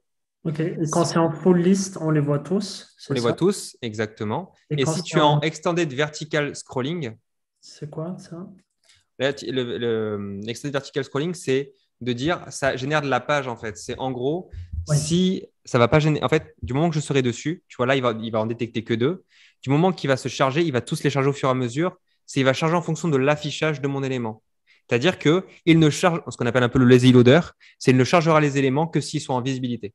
Ok, quand c'est en full list, on les voit tous On les voit tous, exactement. Et, si tu es en extended vertical scrolling. C'est quoi ça L'extended le, vertical scrolling, c'est de dire, ça génère de la page en fait. C'est en gros, si ça va pas gêner, en fait, du moment que je serai dessus, tu vois, là, il va, va en détecter que deux. Du moment qu'il va se charger, il va tous les charger au fur et à mesure. C'est il va charger en fonction de l'affichage de mon élément. C'est-à-dire que ne charge, ce qu'on appelle un peu le lazy loader, c'est il ne chargera les éléments que s'ils sont en visibilité.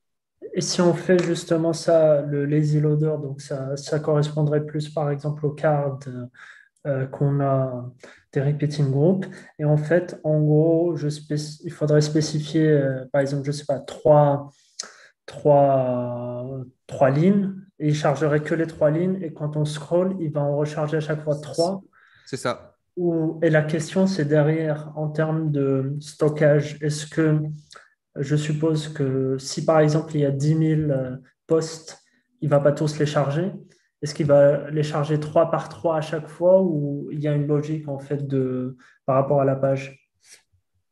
Et si on fait justement ça, le lazy loader, donc ça, correspondrait plus par exemple aux cards euh, qu'on a des repeating groups. Et en fait, en gros, il faudrait spécifier, euh, par exemple, je sais pas, trois, trois, trois lignes. Et il chargerait que les trois lignes. Et quand on scroll, il va en recharger à chaque fois trois. C'est ça. et la question, c'est derrière, en termes de stockage, est-ce que je suppose que si par exemple il y a 10 000 euh, postes, il ne va pas tous les charger Est-ce qu'il va les charger trois par trois à chaque fois ou il y a une logique en fait de, par rapport à la page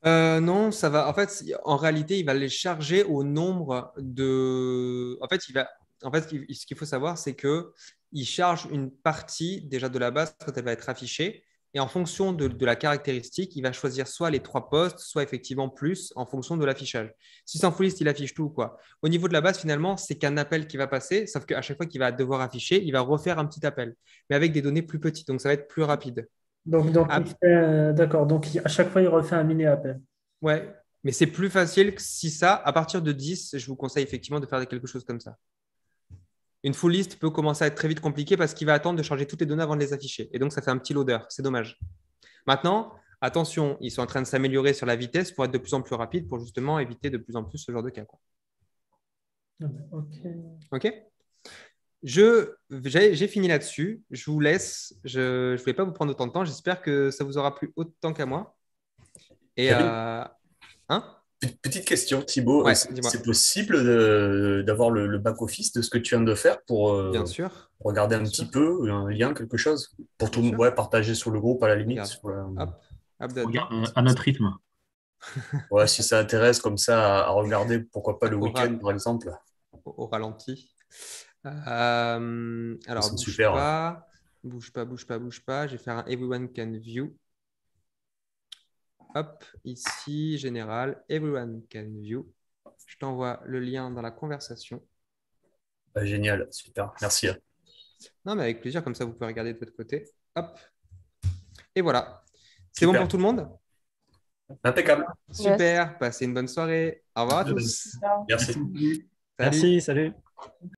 euh, non, ça va. En fait, en réalité, il va les charger au nombre de. En fait, il va. En fait, ce qu'il faut savoir, c'est que il charge une partie déjà de la base quand elle va être affichée. Et en fonction de, la caractéristique, il va choisir soit les trois postes, soit effectivement plus en fonction de l'affichage. Si c'est full list, il affiche tout. ou quoi. Au niveau de la base, finalement, c'est qu'un appel qui va passer, sauf qu'à chaque fois qu'il va devoir afficher, il va refaire un petit appel, mais avec des données plus petites. Donc, ça va être plus rapide. Donc, ah. euh, d'accord. Donc, à chaque fois, il refait un mini appel. Ouais, mais c'est plus facile que si ça, à partir de 10, je vous conseille effectivement de faire quelque chose comme ça. Une full list peut commencer à être très vite compliquée parce qu'il va attendre de charger toutes les données avant de les afficher. Et donc, ça fait un petit loader. C'est dommage. Maintenant, attention, ils sont en train de s'améliorer sur la vitesse pour être de plus en plus rapide pour justement éviter de plus en plus ce genre de cas. Ah ben, ok. Ok je, j'ai, fini là-dessus. Je vous laisse. Je ne voulais pas vous prendre autant de temps. J'espère que ça vous aura plu autant qu'à moi. Et euh, hein Petite question, Thibaut. Euh, c'est possible d'avoir le, back-office de ce que tu viens de faire pour euh, Bien sûr. regarder un petit peu, un lien, quelque chose Pour tout ouais, partager sur le groupe à la limite. à notre rythme. *laughs* ouais, si ça intéresse comme ça à regarder, pourquoi pas le week-end, par exemple. Au ralenti. Euh, alors, bouge, pas, bouge pas, bouge pas, bouge pas. Je vais faire un Everyone Can View. Hop, ici, général, Everyone Can View. Je t'envoie le lien dans la conversation. Bah, génial, super, merci. Hein. Non, mais avec plaisir, comme ça, vous pouvez regarder de votre côté. Hop, et voilà. C'est bon pour tout le monde Impeccable. Super, passez une bonne soirée. Au revoir à tous. Merci. Merci, salut.